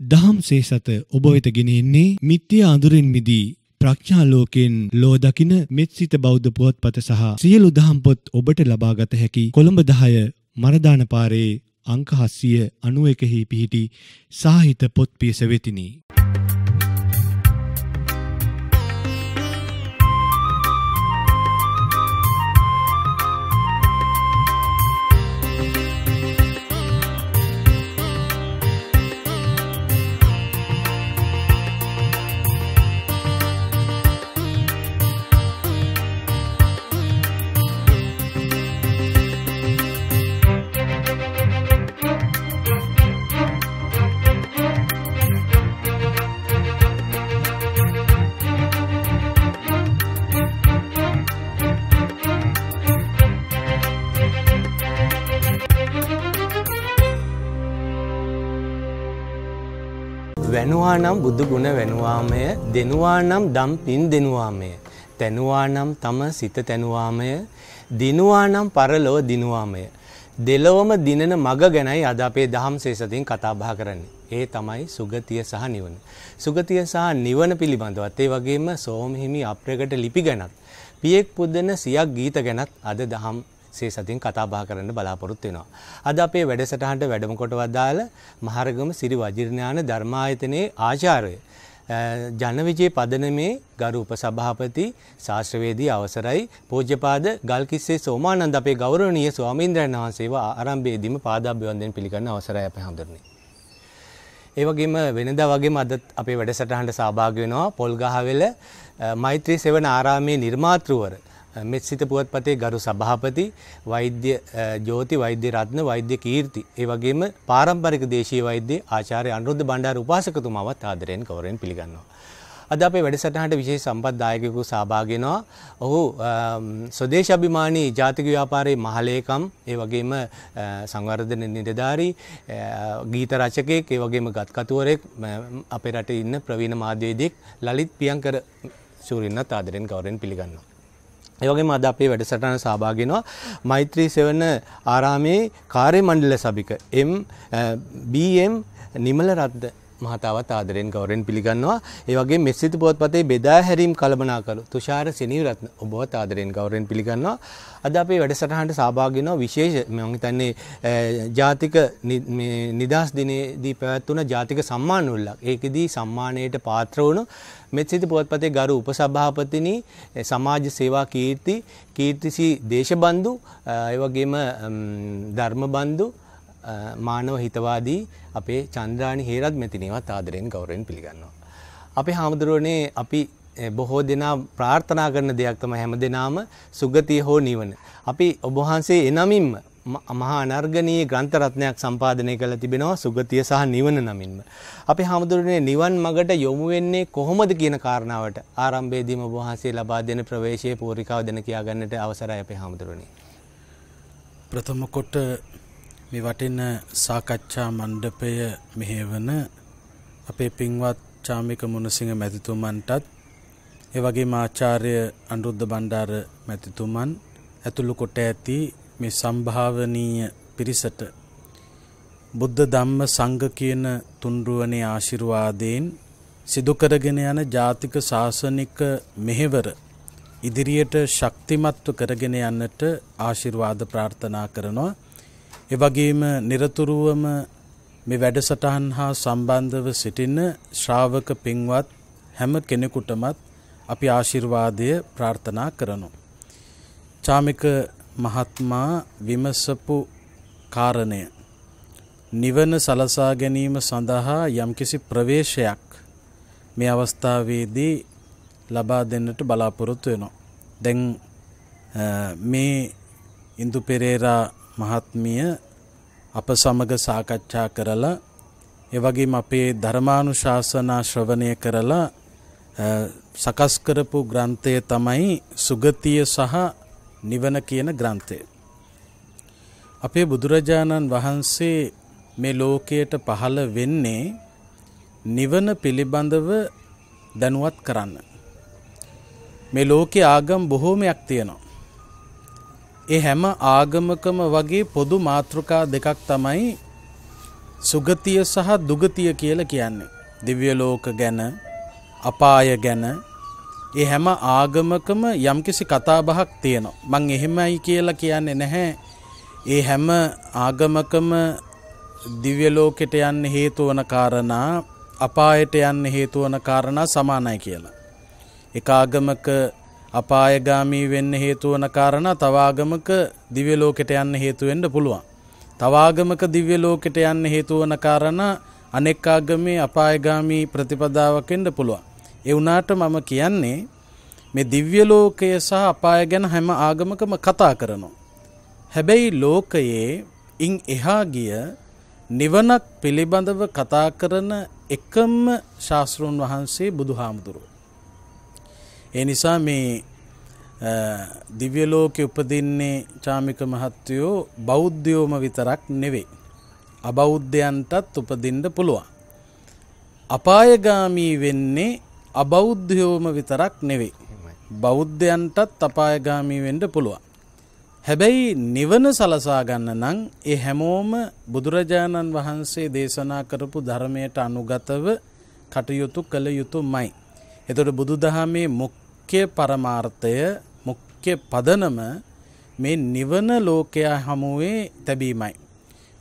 දහම් සේසත ඔබ වෙත ගෙනෙන්නේ මිත්‍යා අඳුරින් මිදී ප්‍රඥා ලෝකෙන් ලෝ දකින මෙත්සිත බෞද්ධ පුවත්පත සහ සියලු දහම් පොත් ඔබට ලබා ගත හැකි කොළඹ 10 මරදාන පාරේ අංක 791 හි පිහිටි සාහිත්‍ය පොත් පියස වෙතිනි. ඇහුවා නම් බුදු ගුණ වෙනුවාමය දෙනවා නම් දම් පින් දෙනුවාමය තැනුවා නම් තම සිත තැනුවාමය දිනුවා නම් පරලොව දිනුවාමය දෙලොවම දිනන මග ගැනයි අද අපේ දහම් සේසතින් කතා බහ කරන්නේ ඒ තමයි සුගතිය සහ නිවන සුගතිය සහ නිවන පිළිබඳවත් ඒ වගේම සෝම හිමි අප්‍රකට ලිපි ගැනත් පියෙක් පුදන සියක් ගීත ගැනත් අද දහම් සේ සතින් කතා බහ කරන්න බලාපොරොත්තු වෙනවා. අද අපේ වැඩසටහනට වැඩම කොට වදාළ මහරගම සිරි වජිරඥාන ධර්මායතනයේ ආචාර්ය ජනවිජේ පදනමේ ගරු උපසභාපති ශාස්ත්‍රවේදී අවසරයි පූජ්‍යපාද ගල්කිස්සේ සෝමානන්ද අපේ ගෞරවනීය ස්වාමීන්ද්‍රයන් වහන්සේව ආරම්භයේදීම පාදාභ්‍යවන්දෙන් පිළිගන්න අවසරයි අපේ හැමදෙරණේ. ඒ වගේම වෙනදා වගේම අද අපේ වැඩසටහනට සහභාගී වෙනවා පොල්ගහවෙල මෛත්‍රී සෙවණ ආරාමේ නිර්මාතෘවර මෙත්සිත පුවත්පතේ ගරු සභාපති වෛද්‍ය ජෝති වෛද්‍ය රත්න වෛද්‍ය කීර්ති ඒ වගේම පාරම්පරික දේශීය වෛද්‍ය ආචාර්ය අනුරුද්ධ බණ්ඩාර උපාසකතුමාවත් ආදරයෙන් කවරෙන් පිළිගන්නවා. අද අපේ වැඩසටහනට විශේෂ සම්පත් දායකයෙකු සහභාගී වෙනවා. ඔහු ස්වදේශාභිමානී ජාතික ව්‍යාපාරයේ මහලේකම්, ඒ වගේම සංවර්ධන නිලධාරී, ගීත රචකයෙක්, ඒ වගේම ගත්කතුවරයෙක්, අපේ රටේ ඉන්න ප්‍රවීණ මාධ්‍යවේදියෙක් ලලිත් පියංකර සූරින්නත් ආදරෙන් කවරෙන් පිළිගන්නවා. ඒවගේම අද අපේ වැඩසටහන සහභාගෙනවා මෛත්‍රී සෙවන ආරාමේ කාර්ය මණ්ඩල සභික එම් බම් නිමල රද්ද මහතාවත් ආදරෙන් ගෞරෙන් පිළිගන්නවා ඒවගේ මෙස්සිත පුවත්පතේ බෙදා හැරීම් කළමනාකරු තුෂාර සිනීරත්න ඔබවත් ආදරෙන් ගෞරෙන් පිළිගන්නවා අද අපේ වැඩසටහනට සහභාගී වෙන විශේෂ මම හිතන්නේ ජාතික නිදාස් දිනේදී පැවැත්වුණ ජාතික සම්මාන උළෙලක් ඒකෙදී සම්මානයට පාත්‍ර වුණු මෙත්සිත පුවත්පතේ ගරු උපසභාපතිනි සමාජ සේවා කීර්ති කීර්තිසි දේශබන්දු ඒ වගේම ධර්මබන්දු මානව හිතවාදී අපේ චන්ද්‍රානි හේරත් මෙතිනේවත් ආදරයෙන් ගෞරවයෙන් පිළිගන්නවා. අපේ හාමුදුරුවනේ අපි බොහෝ දෙනා ප්‍රාර්ථනා කරන දෙයක් තමයි හැම දිනාම සුගතිය හෝ නිවන. අපි ඔබ වහන්සේ එනමින්ම මහා අනර්ගණීය ග්‍රන්ථ රත්නයක් සම්පාදනය කරලා තිබෙනවා සුගතිය සහ නිවන නමින්ම. අපි හැමදෙරේ නිවන් මගට යොමු වෙන්නේ කොහොමද කියන කාරණාවට ආරම්භයේදීම ඔබ වහන්සේ ලබා දෙන ප්‍රවේශයේ පූර්ිකාව දෙන කියා ගන්නට අවසරයි අපේ හැමදෙරේ. ප්‍රථම කොට මේ වටින සාකච්ඡා මණ්ඩපය මෙහෙවන අපේ පින්වත් චාමික මුණසිංහ මැතිතුමන්ටත් ඒ වගේ මාචාර්ය අනුරුද්ධ බණ්ඩාර මැතිතුමන් ඇතුළු කොට ඇති මේ සම්භාවනීය පිරිසට බුද්ධ ධම්ම සංඝ කියන තුන්රුවනේ ආශිර්වාදයෙන් සිදු කරගෙන යන ජාතික සාසනික මෙහෙවර ඉදිරියට ශක්තිමත්ව කරගෙන යන්නට ආශිර්වාද ප්‍රාර්ථනා කරනවා එවගේම නිරතුරුවම මේ වැඩසටහන් හා සම්බන්ධව සිටින ශ්‍රාවක පින්වත් හැම කෙනෙකුටමත් අපි ආශිර්වාදය ප්‍රාර්ථනා කරනු. චාමික මහත්මා විමසපු කාරණය. නිවන සලසා ගැනීම සඳහා යම්කිසි ප්‍රවේශයක් මේ අවස්ථාවේදී ලබා දෙන්නට බලාපොරොත්තු වෙනවා. දැන් මේ ඉන්දු පෙරේරා මහත්මිය අප සමග සාකච්ඡා කරලා එවගේම අපේ ධර්මානුශාසනා ශ්‍රවණය කරලා සකස් කරපු ග්‍රන්ථය තමයි සුගතිය සහ නිවන කියන ග්‍රන්ථය. අපේ බුදුරජාණන් වහන්සේ මේ ලෝකයට පහළ වෙන්නේ නිවන පිළිබඳව දැනුවත් කරන්න. මේ ලෝකේ ආගම් බොහෝමයක් තියෙනවා. ඒ හැම ආගමකම වගේ පොදු මාතෘකා දෙකක් තමයි සුගතිය සහ දුගතිය කියලා කියන්නේ. දිව්‍ය ලෝක ගැන, අපාය ගැන ඒ හැම ආගමකම යම්කිසි කතා බහක් තියෙනවා. මං එහෙමයි කියලා කියන්නේ නැහැ. ඒ හැම ආගමකම දිව්‍ය ලෝකෙට යන්න හේතු වන කාරණා, අපායට යන්න හේතු වන කාරණා සමානයි කියලා. එක ආගමක අපායගාමී වෙන්න හේතුවන කාරණ තවාගමක දිව්‍ය ලෝකෙට යන්න හේතුවෙන්ඩ පුළුවන්. තවාගමක දිව්‍ය ලෝකෙට යන්න හේතුවන කාරණ අනෙක් ආගමේ අපායගාමී ප්‍රතිපදාවකෙන්ඩ පුළුවන්. එවුනාට මම කියන්නේ මේ දිව්‍ය ලෝකය සහ අපාය ගැන හැම ආගමකම කතා කරනවා. හැබැයි ලෝකයේ ඉන් එහා ගිය නිවනක් පිළිබඳව කතා කරන එකම ශාස්තෘන් වහන්සේ බුදු හාමුදුරුව. ඒ නිසා මේ දිව්‍යලෝකෙ උපදින්නේ චාමික මහත්තයෝ බෞද්ධයෝම විතරක් නෙවෙයි. අබෞද්ධයන්ටත් උපදින්ඩ පුළුවන්. අපායගාමී වෙන්නේ අබෞද්ධයෝම විතරක් නෙවෙයි. බෞද්ධයන්ටත් අපායගාමී වෙන්ඩ පුළුවන්. හැබැයි නිවන සලසා ගන්න නම් ඒ හැමෝම බුදුරජාණන් වහන්සේ දේශනා කරපු ධර්මයට අනුගතව කටයුතු කළ යුතු මයි. එතොට බුදු දහමේ මුක් මුඛ්‍ය පරමාර්ථය මුඛ්‍ය පදනම මේ නිවන ලෝකයා හමුවේ තැබීමයි.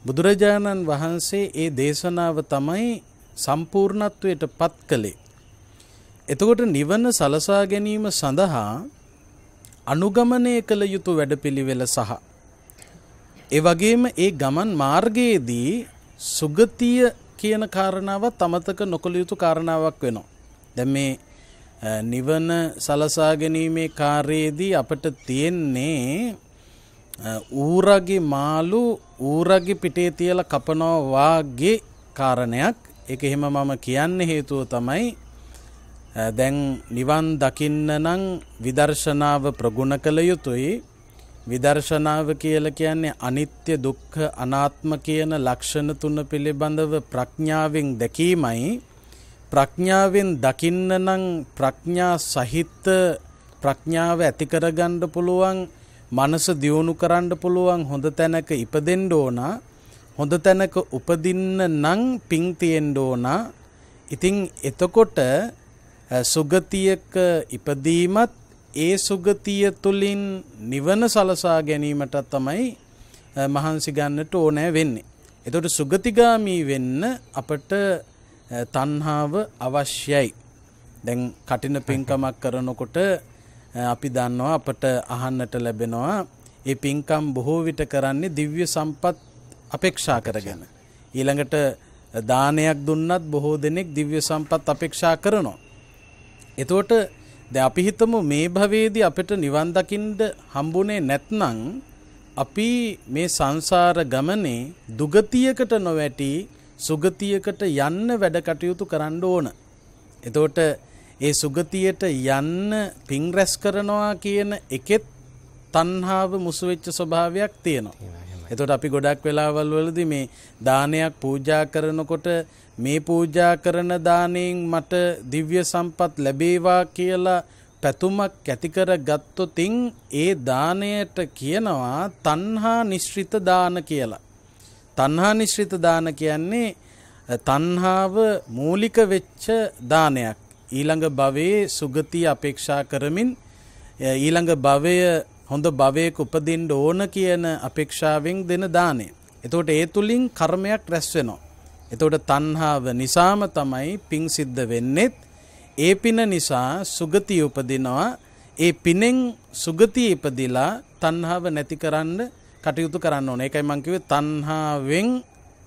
බුදුරජාණන් වහන්සේ ඒ දේශනාව තමයි සම්පූර්ණත්වයට පත් කළේ. එතකොට නිවන සලසා ගැනීම සඳහා අනුගමනය කළ යුතු වැඩපිළිවෙල සහ ඒ වගේම ඒ ගමන් මාර්ගයේදී සුගතිය කියන කාරණාවත් අමතක නොකළ යුතු කාරණාවක් වෙනවා. දැන් මේ නිවන සලසා ගැනීමේ කාර්යයේදී අපට තියෙන්නේ ඌරගේ මාළු ඌරගේ පිටේ තියලා කපනවා වාගේ කාරණයක් ඒක එහෙම මම කියන්න හේතුව තමයි දැන් නිවන් දකින්න නම් විදර්ශනාව ප්‍රගුණ කළ යුතුයි විදර්ශනාව කියල කියන්නේ අනිත්‍ය දුක්ඛ අනාත්ම කියන ලක්ෂණ තුන පිළිබඳව ප්‍රඥාවෙන් දැකීමයි ප්‍රඥාවෙන් දකින්න නම් ප්‍රඥා සහිත ප්‍රඥාව ඇති කරගන්න පුළුවන් මනස දියුණු කරන්න පුළුවන් හොඳ තැනක ඉපදෙන්න ඕන හොඳ තැනක උපදින්න නම් පිං තියෙන්න ඕන ඉතින් එතකොට සුගතියක ඉපදීමත් ඒ සුගතිය තුලින් නිවන සලසා ගැනීමට තමයි මහන්සි ගන්නට ඕනෑ වෙන්නේ එතකොට සුගතිගාමි වෙන්න අපට තණ්හාව අවශ්‍යයි. දැන් කටින පින්කමක් කරනකොට අපි දන්නවා අපට අහන්නට ලැබෙනවා ඒ පින්කම් බොහෝ විට කරන්නේ දිව්‍ය සම්පත් අපේක්ෂා කරගෙන. ඊළඟට දානයක් දුන්නත් බොහෝ දෙනෙක් දිව්‍ය සම්පත් අපේක්ෂා කරනවා. එතකොට දැන් අපි හිතමු මේ භවයේදී අපිට නිවන් දකින්න හම්බුනේ නැත්නම් අපි මේ සංසාර ගමනේ දුගතියකට නොවැටි සුගතියකට යන්න වැඩ කටයුතු කරන්න ඕන. එතකොට ඒ සුගතියට යන්න පින් රැස් කරනවා කියන එකෙත් තණ්හාව මුසුවෙච්ච ස්වභාවයක් තියෙනවා. එතකොට අපි ගොඩක් වෙලාවල් වලදී මේ දානයක් පූජා කරනකොට මේ පූජා කරන දාණයෙන් මට දිව්‍ය සම්පත් ලැබේවා කියලා පැතුමක් ඇති කර ගත්තොතින් ඒ දාණයට කියනවා තණ්හා නිශ්චිත දාන කියලා. තණ්හා නිශ්චිත දාන කියන්නේ තණ්හාව මූලික වෙච්ච දානයක්. ඊළඟ භවයේ සුගතිය අපේක්ෂා කරමින් ඊළඟ භවය හොඳ භවයක උපදින්න ඕන කියන අපේක්ෂාවෙන් දෙන දානය. එතකොට ඒ තුලින් කර්මයක් රැස් වෙනවා. එතකොට තණ්හාව නිසාම තමයි පිං සිද්ධ වෙන්නේ. ඒ පින නිසා සුගතිය උපදිනවා. ඒ පිනෙන් සුගතිය ඉපදිලා තණ්හාව නැති කරන්න කටයුතු කරන්න ඕන එකයි මංකිවේ තන්හාාවෙන්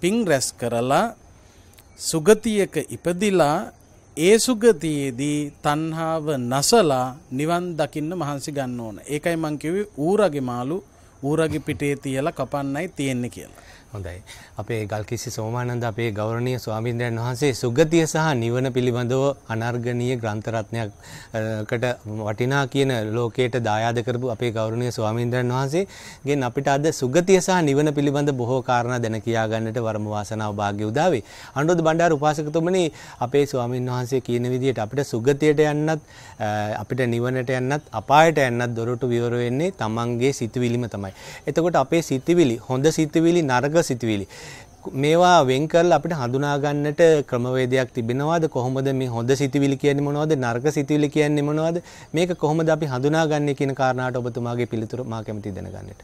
පින් රැස් කරලා සුගතියක ඉපදිලා ඒ සුගතියේදී තන්හාාව නසලා නිවන් දකින්න මහන්සි ගන්න ඕන ඒකයි මංකිවේ ඌරගේ මාලු ඌරගේ පිටේ තියලා කපන්නයි තියෙන්නේ කියලා. හොඳයි. අපේ ගල්කිසි සෝමානන්ද අපේ ගෞරවනීය ස්වාමීන් වහන්සේ සුගතිය සහ නිවන පිළිබඳව අනර්ගණීය ග්‍රන්ථ රත්නයක්කට වටිනා කියන ලෝකයට දායාද කරපු අපේ ගෞරවනීය ස්වාමීන් වහන්සේගෙන් අපිට අද සුගතිය සහ නිවන පිළිබඳ බොහෝ කාරණා දැන කියා ගන්නට වරම වාසනාව වාග්ය උදා වේ. අනුරෝධ බණ්ඩාර උපාසකතුමනි අපේ ස්වාමීන් වහන්සේ කියන විදිහට අපිට සුගතියට යන්නත් අපිට නිවනට යන්නත් අපායට යන්නත් දොරටු විවර වෙන්නේ තමන්ගේ සිතුවිලිම තමයි. එතකොට අපේ සිතුවිලි හොඳ සිතුවිලි නරක ක්ෂණික සිතුවිලි. මේවා වෙන්කල් අපිට හඳුනාගන්නට ක්‍රමවේදයක් තිබෙනවාද කොහොමද මේ හොඳ සිතිවිලි කියන්නේ මොනවද නරක සිතිවිලි කියන්නේ මොනවද මේක කොහොමද අපි හඳුනාගන්නේ කියන කාරණාවට ඔබතුමාගේ පිළිතුර මා කැමති දැනගන්නට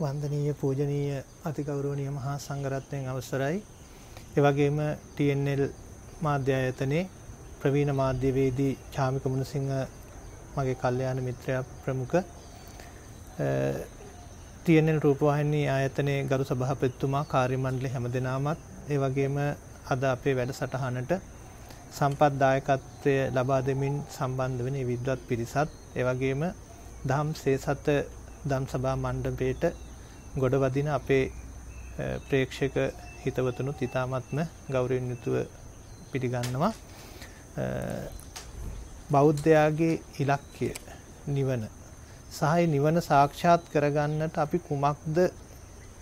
වන්දනීය පූජනීය අතිගෞරවනීය මහා සංඝරත්නයන් අවසරයි ඒ වගේම TNL මාධ්‍ය ආයතනයේ ප්‍රවීණ මාධ්‍යවේදී චාමික මුණසිංහ මගේ කල්යාණ මිත්‍රයා ප්‍රමුඛ TNL රූපවාහිනී ආයතනයේ ගරු සභාපතිතුමා කාර්ය මණ්ඩලය හැමදෙනාමත් ඒ වගේම අද අපේ වැඩසටහනට සම්පත් දායකත්වය ලබා දෙමින් සම්බන්ධ වෙන විද්වත් පිරිසත් ඒ වගේම දහම් සේසත දම් සභා මණ්ඩපයට ගොඩවදින අපේ ප්‍රේක්ෂක හිතවතුනුත් ඉතාමත්ම ගෞරවයෙන් යුතුව පිළිගන්නවා බෞද්ධයාගේ ඉලක්කය නිවන සහ නිවන සාක්ෂාත් කරගන්නට අපි කුමක්ද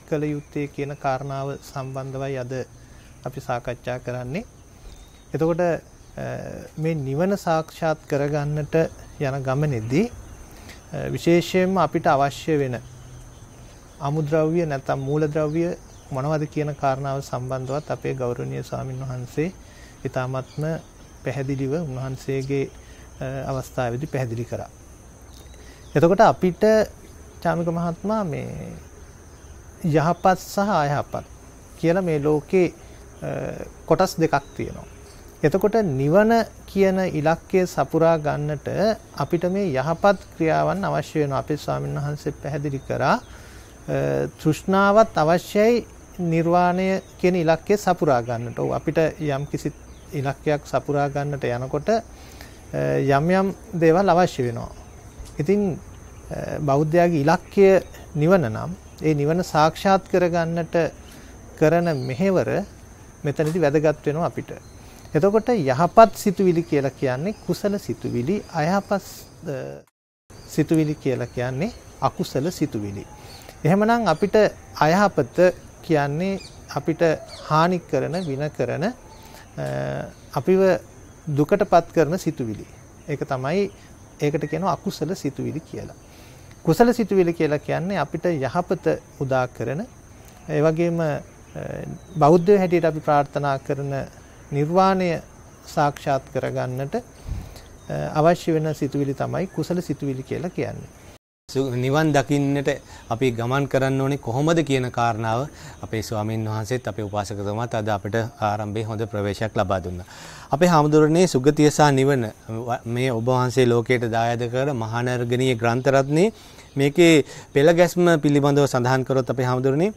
කළ යුත්තේ කියන කාරණාව සම්බන්ධවයි අද අපි සාකච්ඡා කරන්නේ. එතකොට මේ නිවන සාක්ෂාත් කරගන්නට යන ගමනේදී විශේෂයෙන්ම අපිට අවශ්‍ය වෙන අමුද්‍රව්‍ය නැත්නම් මූලද්‍රව්‍ය මොනවද කියන කාරණාව සම්බන්ධවත් අපේ ගෞරවනීය ස්වාමින් වහන්සේ ඊ타මත්ම පැහැදිලිව උන්වහන්සේගේ අවස්ථාවේදී පැහැදිලි කරා. එතකොට අපිට චාමික මහත්මා මේ යහපත් සහ අයහපත් කියලා මේ ලෝකේ කොටස් දෙකක් තියෙනවා. එතකොට නිවන කියන ඉලක්කය සපුරා ගන්නට අපිට මේ යහපත් ක්‍රියාවන් අවශ්‍ය වෙනවා. අපේ ස්වාමීන් වහන්සේ පැහැදිලි කරා තෘෂ්ණාවත් අවශ්‍යයි නිර්වාණය කියන ඉලක්කය සපුරා ගන්නට. අපිට යම් කිසි ඉලක්කයක් සපුරා ගන්නට යනකොට යම් යම් දේවල් අවශ්‍ය වෙනවා. ඉතින් බෞද්ධයාගේ ඉලක්කය නිවන නම් ඒ නිවන සාක්ෂාත් කරගන්නට කරන මෙහෙවර මෙතනදී වැදගත් වෙනවා අපිට. එතකොට යහපත් සිතුවිලි කියලා කියන්නේ කුසල සිතුවිලි, අයහපත් සිතුවිලි කියලා කියන්නේ අකුසල සිතුවිලි. එහෙමනම් අපිට අයහපත කියන්නේ අපිට හානි කරන, වින කරන අපිව දුකටපත් කරන සිතුවිලි. ඒක තමයි ඒකට කියනවා අකුසල සිතුවිලි කියලා. කුසල සිතුවිලි කියලා කියන්නේ අපිට යහපත උදා කරන ඒ වගේම බෞද්ධයෝ හැටියට අපි ප්‍රාර්ථනා කරන නිර්වාණය සාක්ෂාත් කරගන්නට අවශ්‍ය වෙන සිතුවිලි තමයි කුසල සිතුවිලි කියලා කියන්නේ. නිවන් දකින්නට අපි ගමන් කරන්න ඕනේ කොහොමද කියන කාරණාව අපේ ස්වාමීන් වහන්සේත් අපේ උපාසකතුමාත් අද අපිට ආරම්භයේ හොඳ ප්‍රවේශයක් ලබා දුන්නා. අපේ හාමුදුරනේ සුගතිය සහ නිවන මේ ඔබ වහන්සේ ලෝකයට දායාද කර මහානර්ගණීය ග්‍රන්ථ රත්නේ මේකේ පෙළ ගැස්ම පිළිබඳව සඳහන් කරොත් අපේ හැමදෙරණේ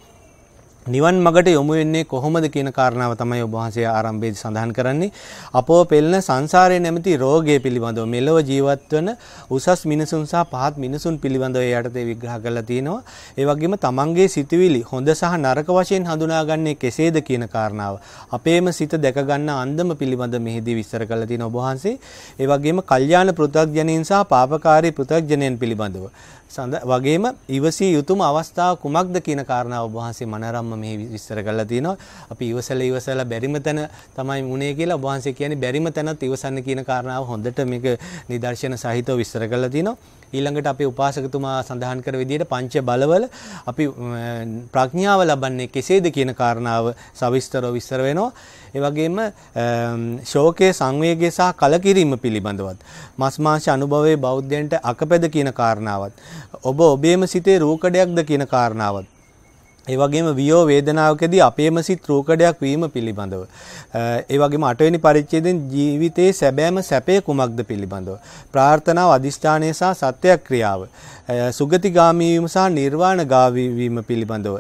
නිවන් මගට යොමු වෙන්නේ කොහොමද කියන කාරණාව තමයි ඔබ වහන්සේ ආරම්භයේදී සඳහන් කරන්නේ. අපෝ පෙළන සංසාරයේ නැමැති රෝගය පිළිබඳව මෙලව ජීවත් වන උසස් මිනිසුන් සහ පහත් මිනිසුන් පිළිබඳව ඒ යටතේ විග්‍රහ කරලා තියෙනවා. ඒ වගේම තමන්ගේ සිතුවිලි හොඳ සහ නරක වශයෙන් හඳුනාගන්නේ කෙසේද කියන කාරණාව. අපේම සිත දැක ගන්න අන්දම පිළිබඳ මෙහිදී විස්තර කරලා තියෙන ඔබ වහන්සේ. ඒ වගේම කල්යාණ පෘථග්ජනයන් සහ පාපකාරී පෘථග්ජනයන් පිළිබඳව සඳ වගේම ඉවසිය යුතුම අවස්ථාව කුමක්ද කියන කාරණාව වහන්සේ මනරම්ම මෙහි විස්තර කරලා තිනවා. අපි ඉවසලා ඉවසලා බැරිම තැන තමයි මුනේ කියලා වහන්සේ කියන්නේ බැරිම තැනත් ඉවසන්න කියන කාරණාව හොඳට මේක නිදර්ශන සහිතව විස්තර කරලා තිනවා. ඊළඟට අපේ උපාසකතුමා සඳහන් කර විදිහට පංච බලවල අපි ප්‍රඥාව ලබන්නේ කෙසේද කියන කාරණාව සවිස්තරව විස්තර වෙනවා. ඒ වගේම ශෝකයේ සංවේගය සහ කලකිරීම පිළිබඳවත් මස් මාංශ අනුභවයේ බෞද්ධයන්ට අකපැද කියන කාරණාවත් ඔබ ඔබේම සිතේ රූකඩයක්ද කියන කාරණාවත් ඒ වගේම වියෝ වේදනාවකදී අපේම සිත් රූකඩයක් වීම පිළිබඳව. ඒ වගේම අටවෙනි පරිච්ඡේදයෙන් ජීවිතයේ සැබෑම සැපය කුමක්ද පිළිබඳව. ප්‍රාර්ථනාව අදිෂ්ඨානය සහ සත්‍යක්‍රියාව. සුගතිගාමී වීම සහ නිර්වාණගාමී වීම පිළිබඳව.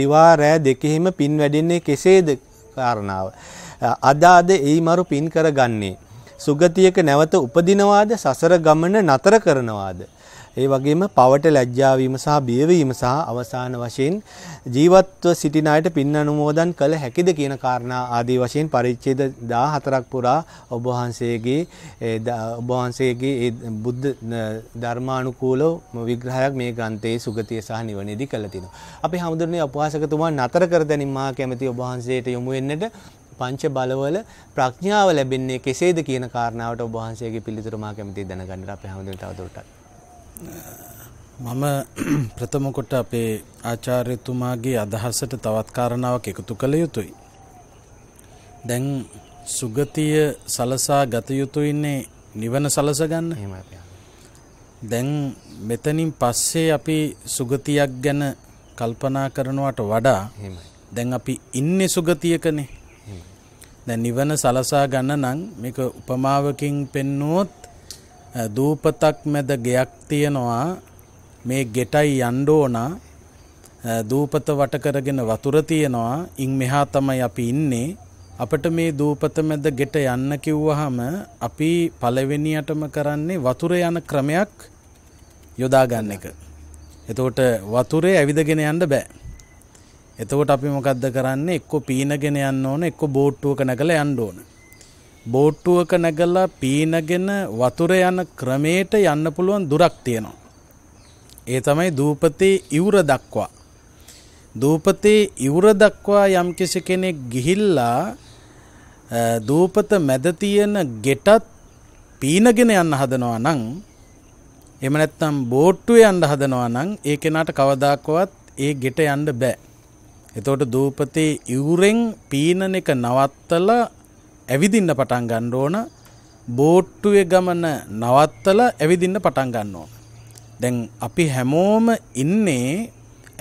දිවා රෑ දෙකෙහිම පින් වැඩෙන්නේ කෙසේද කාරණාව. අදාද ඒයිමරු පින් කරගන්නේ. සුගතියක නැවත උපදිනවාද සසර ගමන නතර කරනවාද. ඒ වගේම පවට ලැජ්ජා වීම සහ බියවීම සහ අවසාන වශයෙන් ජීවත්ව සිටින අයට පින් අනුමෝදන් කළ හැකිද කියන කාරණා ආදී වශයෙන් පරිච්ඡේද 14ක් පුරා ඔබ වහන්සේගේ ඔබ වහන්සේගේ ඒ බුද්ධ ධර්මානුකූල විග්‍රහයක් මේ ග්‍රන්ථයේ සුගතිය සහ නිවනේදී කළ තිනවා. අපි හැමදෙරේ උපවාසකතුමා නතර කර දැනින් මා කැමැති ඔබ වහන්සේට යොමු වෙන්නට පංච බලවල ප්‍රඥාව ලැබෙන්නේ කෙසේද කියන කාරණාවට ඔබ වහන්සේගේ පිළිතුර මා කැමැති දැනගන්න අපේ හැමදෙරේ තවදුරටත් මම ප්‍රථමකොට අපේ ආචාර්යතුමාගේ අදහසට තවත් කාරණාවක් එකතු කළ යුතුයි. දැන් සුගතිය සලසා ගත යුතුයින්නේ නිවන සලස ගන්න දැන් මෙතනින් පස්සේ අපි සුගතියක් ගැන කල්පනා කරනවට වඩා දැන් අපි ඉන්නේ සුගතියකනේ. දැන් නිවන සලසා ගන්න නම් මේක උපමාවකින් පෙන්නුවොත් දූපතක් මැද ගෙයක් තියෙනවා මේ ගෙටයි යන්න ඕන දූපත වට කරගෙන වතුර තියෙනවා ඉන් මෙහා තමයි අපි ඉන්නේ අපිට මේ දූපත මැද ගෙට යන්න කිව්වහම අපි පළවෙනියටම කරන්නේ වතුර යන ක්‍රමයක් යොදා ගන්න එක. එතකොට වතුරේ ඇවිදගෙන යන්න බෑ. එතකොට අපි මොකද්ද කරන්නේ එක්ක පීනගෙන යන්න ඕන එක්ක බෝට්ටුවක නැගලා යන්න ඕන. බෝට්ටුවක නැගලා පීනගෙන වතුර යන ක්‍රමයට යන්න පුළුවන් දුරක් තියෙනවා. ඒ තමයි දූපතේ ඉවුර දක්වා. දූපතේ ඉවුර දක්වා යම් කිසි කෙනෙක් ගිහිල්ලා දූපත මැද තියෙන ගෙටත් පීනගෙන යන්න හදනවා නම් එහෙම නැත්නම් බෝට්ටුවේ යන්න හදනවා නම් ඒ කෙනාට කවදාකවත් ඒ ගෙට යන්න බෑ. එතකොට දූපතේ ඉවුරෙන් පීනන එක නවත්තලා ඇවිදින්න පටන් ගන්න ඕන බෝට්ටුවේ ගමන නවත්තලා ඇවිදින්න පටන් ගන්න ඕන. දැන් අපි හැමෝම ඉන්නේ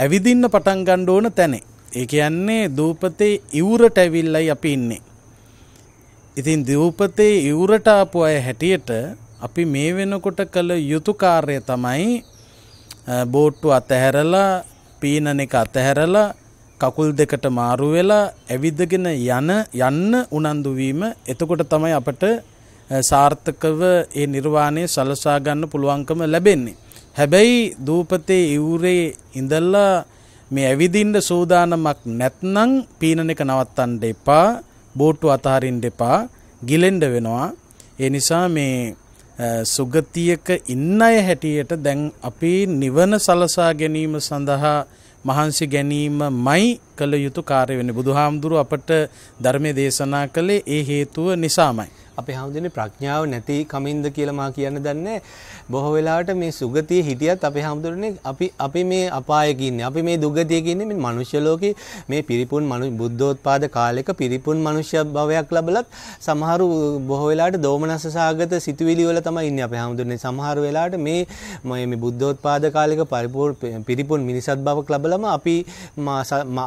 ඇවිදින්න පටන් ගන්න ඕන තැනේ. ඒ කියන්නේ දූපතේ ඉවුරට ඇවිල්ලයි අපි ඉන්නේ. ඉතින් දූපතේ ඉවුරට ආපු අය හැටියට අපි මේ වෙනකොට කළ යුතු කාර්යය තමයි බෝට්ටු අතහැරලා පීනන එක අතහැරලා කකුල් දෙකට මාරු වෙලා ඇවිදගෙන යන යන්න උනන්දු වීම එතකොට තමයි අපට සාර්ථකව ඒ නිර්වාණය සලසා ගන්න පුළුවන්කම ලැබෙන්නේ. හැබැයි දූපතේ ඉවුරේ ඉඳලා මේ ඇවිදින්න සූදානමක් නැත්නම් පීනන එක නවත්තන්න එපා, බෝට්ටු අතහරින්න එපා, ගිලෙන්න වෙනවා. ඒ නිසා මේ සුගතියක ඉන්න අය හැටියට දැන් අපි නිවන සලසා ගැනීම සඳහා මහන්සි ගැනීමමයි කළ යුතු කාර්ය වෙන්නේ බුදුහාමුදුරුව අපට ධර්මයේ දේශනා කළේ ඒ හේතුව නිසාමයි. අපේ හාමුදුරනේ ප්‍රඥාව නැති කමින්ද කියලා මා කියන්න දන්නේ බොහෝ වෙලාවට මේ සුගතිය හිටියත් අපේ හාමුදුරනේ අපි අපි මේ අපායක ඉන්නේ අපි මේ දුගතියක ඉන්නේ මේ මනුෂ්‍ය ලෝකේ මේ පිරිපුන් බුද්ධෝත්පාද කාලයක පිරිපුන් මනුෂ්‍ය භවයක් ලැබලත් සමහරු බොහෝ වෙලාවට දෝමනස්ස සාගත සිතුවිලි වල තමයි ඉන්නේ අපේ හාමුදුරනේ සමහර වෙලාවට මේ මේ බුද්ධෝත්පාද කාලයක පරිපූර්ණ පිරිපුන් මිනිසත් භවක් ලැබලම අපි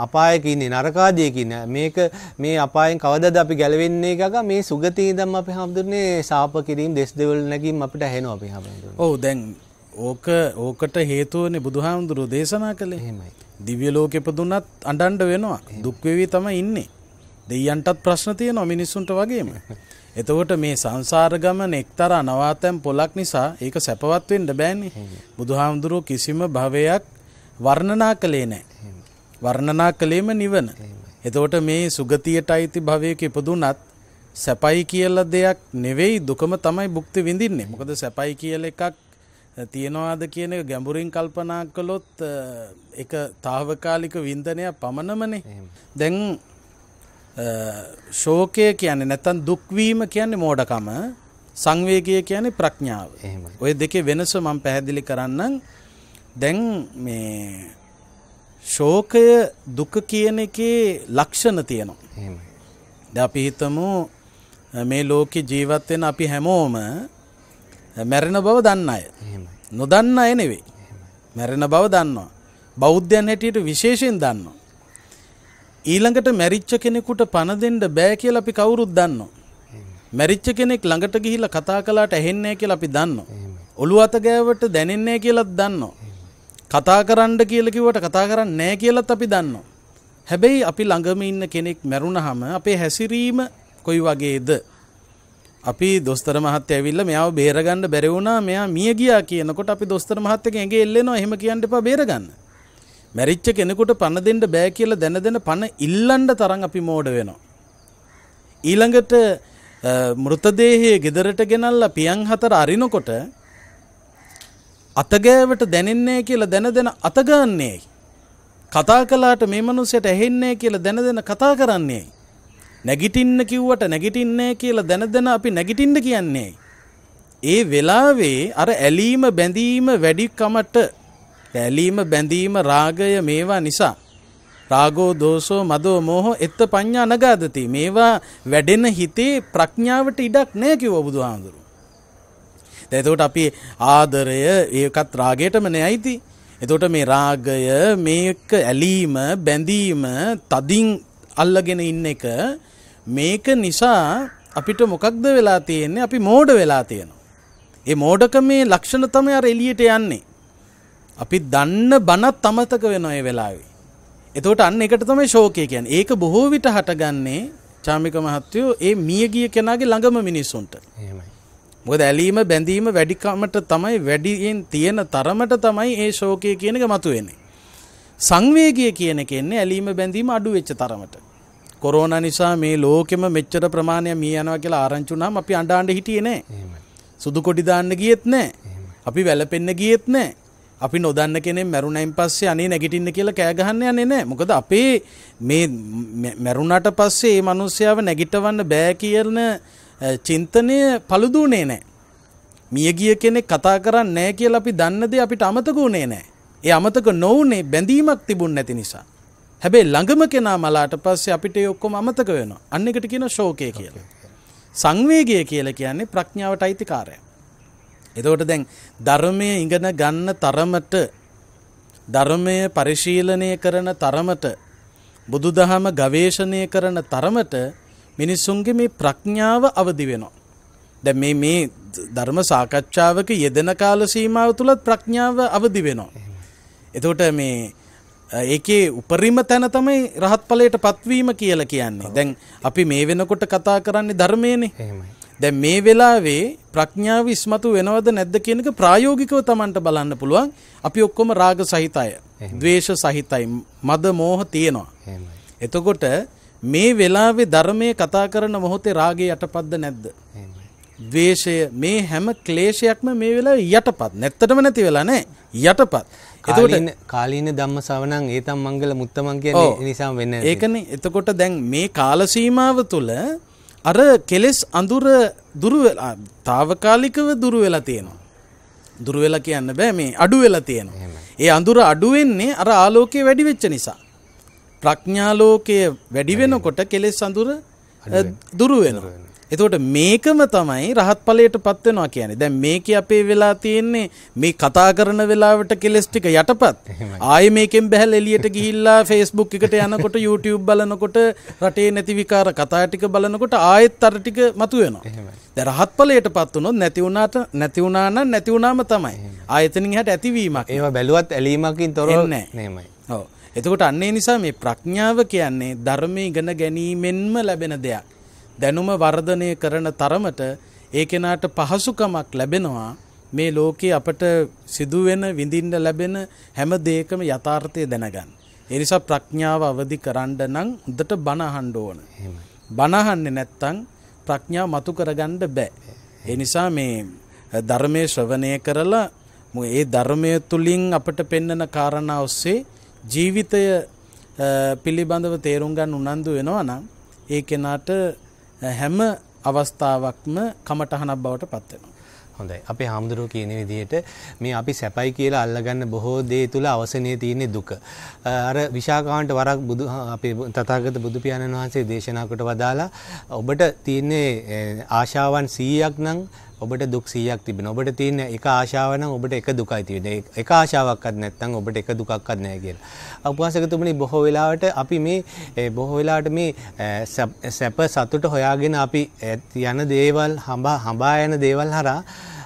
අපා අපායකින්නේ නරකාදයකින මේක මේ අපායෙන් කවදද අපි ගැලවෙන්නේ එකක මේ සුගතී දම් අපි හාමුදුරනේ සාප කිරීම දෙස් දෙවල් නැගින් අපිට හෙනවා අපි හාමුදුරනේ. ඔව් දැන් ඕක ඕකට හේතුවනේ බුදුහාමුදුරුව දේශනා කළේ. එහෙමයි. දිව්‍ය ලෝකෙ ඉපදුනත් අඬන්න වෙනවා. දුක් වෙවි තමයි ඉන්නේ. දෙයයන්ටත් ප්‍රශ්න තියෙනවා මිනිස්සුන්ට වගේම. එතකොට මේ සංසාර ගමන එක්තරා නවාතැන් පොලක් නිසා ඒක සැපවත් වෙන්න බෑනේ. බුදුහාමුදුරුව කිසිම භවයක් වර්ණනා කළේ නැහැ. වර්ණනා කළේම නිවන. එතකොට මේ සුගතියට අයිති භවයක ඉපදුනත් සැපයි කියලා දෙයක් නෙවෙයි දුකම තමයි භුක්ති විඳින්නේ. මොකද සැපයි කියලා එකක් තියනවාද කියන එක ගැඹුරින් කල්පනා කළොත් ඒක తాවකාලික වින්දනය පමණමනේ. දැන් ශෝකය කියන්නේ නැත්තම් දුක් වීම කියන්නේ මෝඩකම සංවේගය කියන්නේ ප්‍රඥාව. ඔය දෙකේ වෙනස මම පැහැදිලි කරන්නම්. දැන් මේ ශෝකය දුක කියන එකේ ලක්ෂණ තියෙනවා. එහෙමයි. දැන් අපි හිතමු මේ ලෝකේ ජීවත් වෙන අපි හැමෝම මැරෙන බව දන්න අය. එහෙමයි. නොදන්න අය නෙවෙයි. මැරෙන බව දන්නවා. බෞද්ධයන් හැටියට විශේෂයෙන් දන්නවා. ඊළඟට මැරිච්ච කෙනෙකුට පණ දෙන්න බෑ කියලා අපි කවුරුත් දන්නවා. මැරිච්ච කෙනෙක් ළඟට ගිහිල්ලා කතා කළාට ඇහෙන්නේ නැහැ කියලා අපි දන්නවා. ඔළුව අත ගෑවට දැනෙන්නේ නැහැ කියලාත් දන්නවා. කතා කරන්න කියලා කිව්වට කතා කරන්නේ නැහැ කියලාත් අපි දන්නවා. හැබැයි අපි ළඟම ඉන්න කෙනෙක් මැරුණාම අපේ හැසිරීම කොයි වගේද? අපි දොස්තර මහත්තයා ඇවිල්ලා මෙයාව බේරගන්න බැරි වුණා මෙයා මිය ගියා කියනකොට අපි දොස්තර මහත්තයාගෙන් ඇඟේ එල්ලෙනවා එහෙම කියන්න එපා බේරගන්න. මැරිච්ච කෙනෙකුට පණ දෙන්න බෑ කියලා දැන දැන පණ ඉල්ලන්න තරම් අපි මෝඩ වෙනවා. ඊළඟට මෘතදේහය ගෙදරට ගෙනල්ලා පියන් හතර අරිනකොට අතගෑවට දැනෙන්නේ කියලා දැන දෙන අතගාන්නේයි. කතා කළාට මේ මනුස්සයට ඇහෙන්නේ කියලා දැන දෙන කතා කරන්නේයි. නැගිටින්න කිව්වට නැගිටින්නේ කියලා දැන දෙන අපි නැගිටින්න කියන්නේයි. ඒ වෙලාවේ අර ඇලීම බැඳීම වැඩිකමට ඇලීම බැඳීම රාගය මේවා නිසා රාගෝ දෝසෝ මදෝ මෝහෝ එත්ත පඤ්ඤා නගාදති මේවා වැඩෙන හිතේ ප්‍රඥාවට ඉඩක් නැහැ කිව්ව බුදුහාමුදුරුවෝ එතකොට අපි ආදරය ඒකත් රාගයටම නෑයිති. එතකොට මේ රාගය මේක ඇලීම බැඳීම තදින් අල්ලගෙන ඉන්න එක මේක නිසා අපිට මොකක්ද වෙලා තියෙන්නේ අපි මෝඩ වෙලා තියෙනවා. ඒ මෝඩකමේ ලක්ෂණ තමයි අර එළියට යන්නේ. අපි දන්න බනත් අමතක වෙනවා ඒ වෙලාවේ. එතකොට අන්න එකට තමයි ශෝකය කියන්නේ. ඒක බොහෝ විට හටගන්නේ චාමික මහත්තයෝ ඒ මියගිය කෙනාගේ ළඟම මිනිස්සුන්ට. එහෙමයි. මොකද ඇලීම බැඳීම වැඩිකමට තමයි වැඩියෙන් තියෙන තරමට තමයි ඒ ශෝකය කියන එක මතුවෙන්නේ. සංවේගය කියන එක එන්නේ ඇලීම බැඳීම අඩු වෙච්ච තරමට. කොරෝනා නිසා මේ ලෝකෙම මෙච්චර ප්‍රමාණයක් මිය යනවා කියලා ආරංචි වුණාම අපි අඬ අඬ හිටියේ නෑ. සුදු කොටි දාන්න ගියෙත් නෑ. අපි වැළපෙන්න ගියෙත් නෑ. අපි නොදන්න කෙනෙක් මැරුණයින් පස්සේ අනේ නැගිටින්න කියලා කෑ ගහන්න යන්නේ නැහැ. මොකද අපේ මේ මැරුණාට පස්සේ මේ මිනිස්යාව නැගිටවන්න බෑ කියන චින්තනය පළුදුනේ නෑ. මියගිය කෙනෙක් කතා කරන්න නෑ කියල අපි දන්නද අපිට අමතකුණේ නෑ. ඒ අමතක නොවනේ බැඳීමක් තිබුන් නැති නිසා. හැබේ ළඟම කෙනා මලාට පස්සේ අපිට යොක්කොම අමතක වෙන අන්න එකට කියන ශෝකය කියල. සංවේගය කියල කියන්නේ ප්‍රඥාවට අයිතිකාරය. එදෝට දැන් ධර්මය ඉඟන ගන්න තරමට ධර්මය පරිශීලනය කරන තරමට බුදු දහම ගවේශණය කරන තරමට මිනිස්සුන්ගේ මේ ප්‍රඥාව අවදි වෙනවා. දැන් මේ මේ ධර්ම සාකච්ඡාවක යෙදෙන කාල සීමාව තුලත් ප්‍රඥාව අවදි වෙනවා. එතකොට මේ ඒකේ උපරිම තැන තමයි රහත් ඵලයට පත්වීම කියලා කියන්නේ. දැන් අපි මේ වෙනකොට කතා කරන්නේ ධර්මයේනේ. එහෙමයි. දැන් මේ වෙලාවේ ප්‍රඥාව ඉස්මතු වෙනවද නැද්ද කියන එක ප්‍රායෝගිකව Tamanට බලන්න පුළුවන්. අපි ඔක්කොම රාග සහිතය, ද්වේෂ සහිතයි, මද මෝහ තියෙනවා. එතකොට මේ වෙලාවේ ධර්මයේ කතා කරන මොහොතේ රාගේ යටපත්ද නැද්ද? වේශය මේ හැම ක්ලේශයක්ම මේ වෙලාවේ යටපත්. නැත්තටම නැති වෙලා නෑ. යටපත්. එතකොට කාලීන ධම්ම ශ්‍රවණං ඒතම් මංගල මුත්තමන් කියන්නේ නිසාම වෙන්නේ නැහැ. ඒකනේ. එතකොට දැන් මේ කාල සීමාව තුළ අර කෙලෙස් අඳුර දුරු වෙලා తాවකාලිකව දුරු වෙලා තියෙනවා. දුරු වෙලා කියන්න බෑ මේ අඩු වෙලා තියෙනවා. ඒ අඳුර අඩු වෙන්නේ අර ආලෝකය වැඩි වෙච්ච නිසා. ප්‍රඥා ලෝකය වැඩි වෙනකොට කෙලෙස් අඳුර දුරු වෙනවා. එතකොට මේකම තමයි රහත් ඵලයට පත් වෙනවා කියන්නේ. දැන් මේකේ අපේ වෙලා තියෙන්නේ මේ කතා කරන වෙලාවට කෙලස් ටික යටපත්. ආයේ මේකෙන් බහැල එළියට ගිහිල්ලා Facebook එකට යනකොට YouTube බලනකොට රටේ නැති විකාර කතා ටික බලනකොට ආයෙත් අර ටික මතුවෙනවා. දැන් රහත් ඵලයට පත් වුණොත් නැති වුණාට නැති වුණා නම් නැති වුණාම තමයි. ආයෙතනින් හැට ඇතිවීමක්. ඒව බැලුවත් ඇලීමකින් තොරව නෑ. නේමයි. ඔව්. එතකොට අන්නේ නිසා මේ ප්‍රඥාව කියන්නේ ධර්මය ඉගෙන ගැනීමෙන්ම ලැබෙන දෙයක්. දැනුම වර්ධනය කරන තරමට ඒ කෙනාට පහසුකමක් ලැබෙනවා මේ ලෝකේ අපට සිදුවෙන විඳින්න ලැබෙන හැම දෙයකම යථාර්ථය දැනගන්න. ඒ නිසා ප්‍රඥාව අවදි කරන්න නම් හොඳට බණ අහන්න ඕන. බණ අහන්නේ නැත්නම් ප්‍රඥාව මතු කරගන්න බෑ. ඒ නිසා මේ ධර්මයේ ශ්‍රවණය කරලා මේ ධර්මය තුලින් අපට පෙන්වන කාරණා ඔස්සේ ජීවිතය පිළිබඳව තේරුම් ගන්න උනන්දු වෙනවා නම් ඒ කෙනාට හැම අවස්ථාවක්ම කමටහනක් බවට පත් වෙනවා. හොඳයි අපේ හාමුදුරුව කියන විදිහට මේ අපි සැපයි කියලා අල්ලගන්න බොහෝ දේ තුල අවසනයේ තියෙන දුක. අර විශාකාන්ට වරක් බුදු අපේ තථාගත බුදු පියාණන් වහන්සේ දේශනා කොට වදාලා ඔබට තියෙන ආශාවන් 100ක් නම් ඔබට දුක් 100ක් තිබෙනවා. ඔබට තියෙන එක ආශාව නම් ඔබට එක දුකයි තියෙන්නේ. එක ආශාවක්වත් නැත්නම් ඔබට එක දුකක්වත් නැහැ කියලා. උපවාසකතුමනි බොහෝ වෙලාවට අපි මේ බොහෝ වෙලාවට මේ සැප සතුට හොයාගෙන අපි යන දේවල් හඹා හඹා යන දේවල් හරහා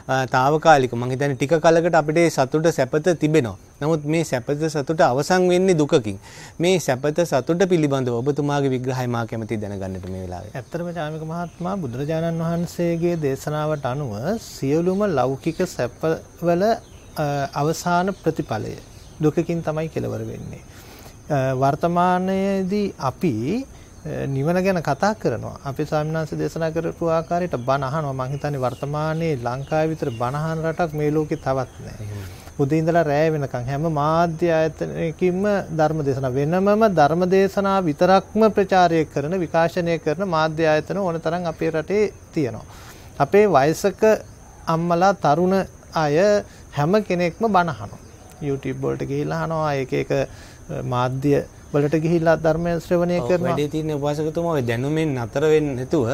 තාවකාලික මං හිතන්නේ ටික කලකට අපිට සතුට සැපත තිබෙනවා. නමුත් මේ සැපත සතුට අවසන් වෙන්නේ දුකකින්. මේ සැපත සතුට පිළිබඳව ඔබතුමාගේ විග්‍රහය මා කැමති දැනගන්නට මේ වෙලාවේ. ඇත්තටම චාමික මහත්මයා බුදුරජාණන් වහන්සේගේ දේශනාවට අනුව සියලුම ලෞකික සැපවල අවසාන ප්‍රතිඵලය දුකකින් තමයි කෙලවර වෙන්නේ. වර්තමානයේදී අපි නිවන ගැන කතා කරනවා. අපේ ස්වාමීන් දේශනා කරපු ආකාරයට බණ අහනවා. මං හිතන්නේ වර්තමානයේ ලංකාවේ විතර බණ රටක් මේ ලෝකේ තවත් නැහැ. උදේ ඉඳලා රෑ වෙනකන් හැම මාධ්‍ය ආයතනයකින්ම ධර්ම දේශනා වෙනමම ධර්ම දේශනා විතරක්ම ප්‍රචාරය කරන විකාශනය කරන මාධ්‍ය ආයතන ඕන තරම් අපේ රටේ තියෙනවා. අපේ වයසක අම්මලා තරුණ අය හැම කෙනෙක්ම බණ අහනවා. YouTube වලට ගිහිල්ලා අහනවා එක එක මාධ්‍ය වලට ගිහිල්ලා ධර්මය ශ්‍රවණය කරනවා. වැඩි තියෙන උපාසකතුමා ඔය දැනුමින් නතර වෙන්නේ නැතුව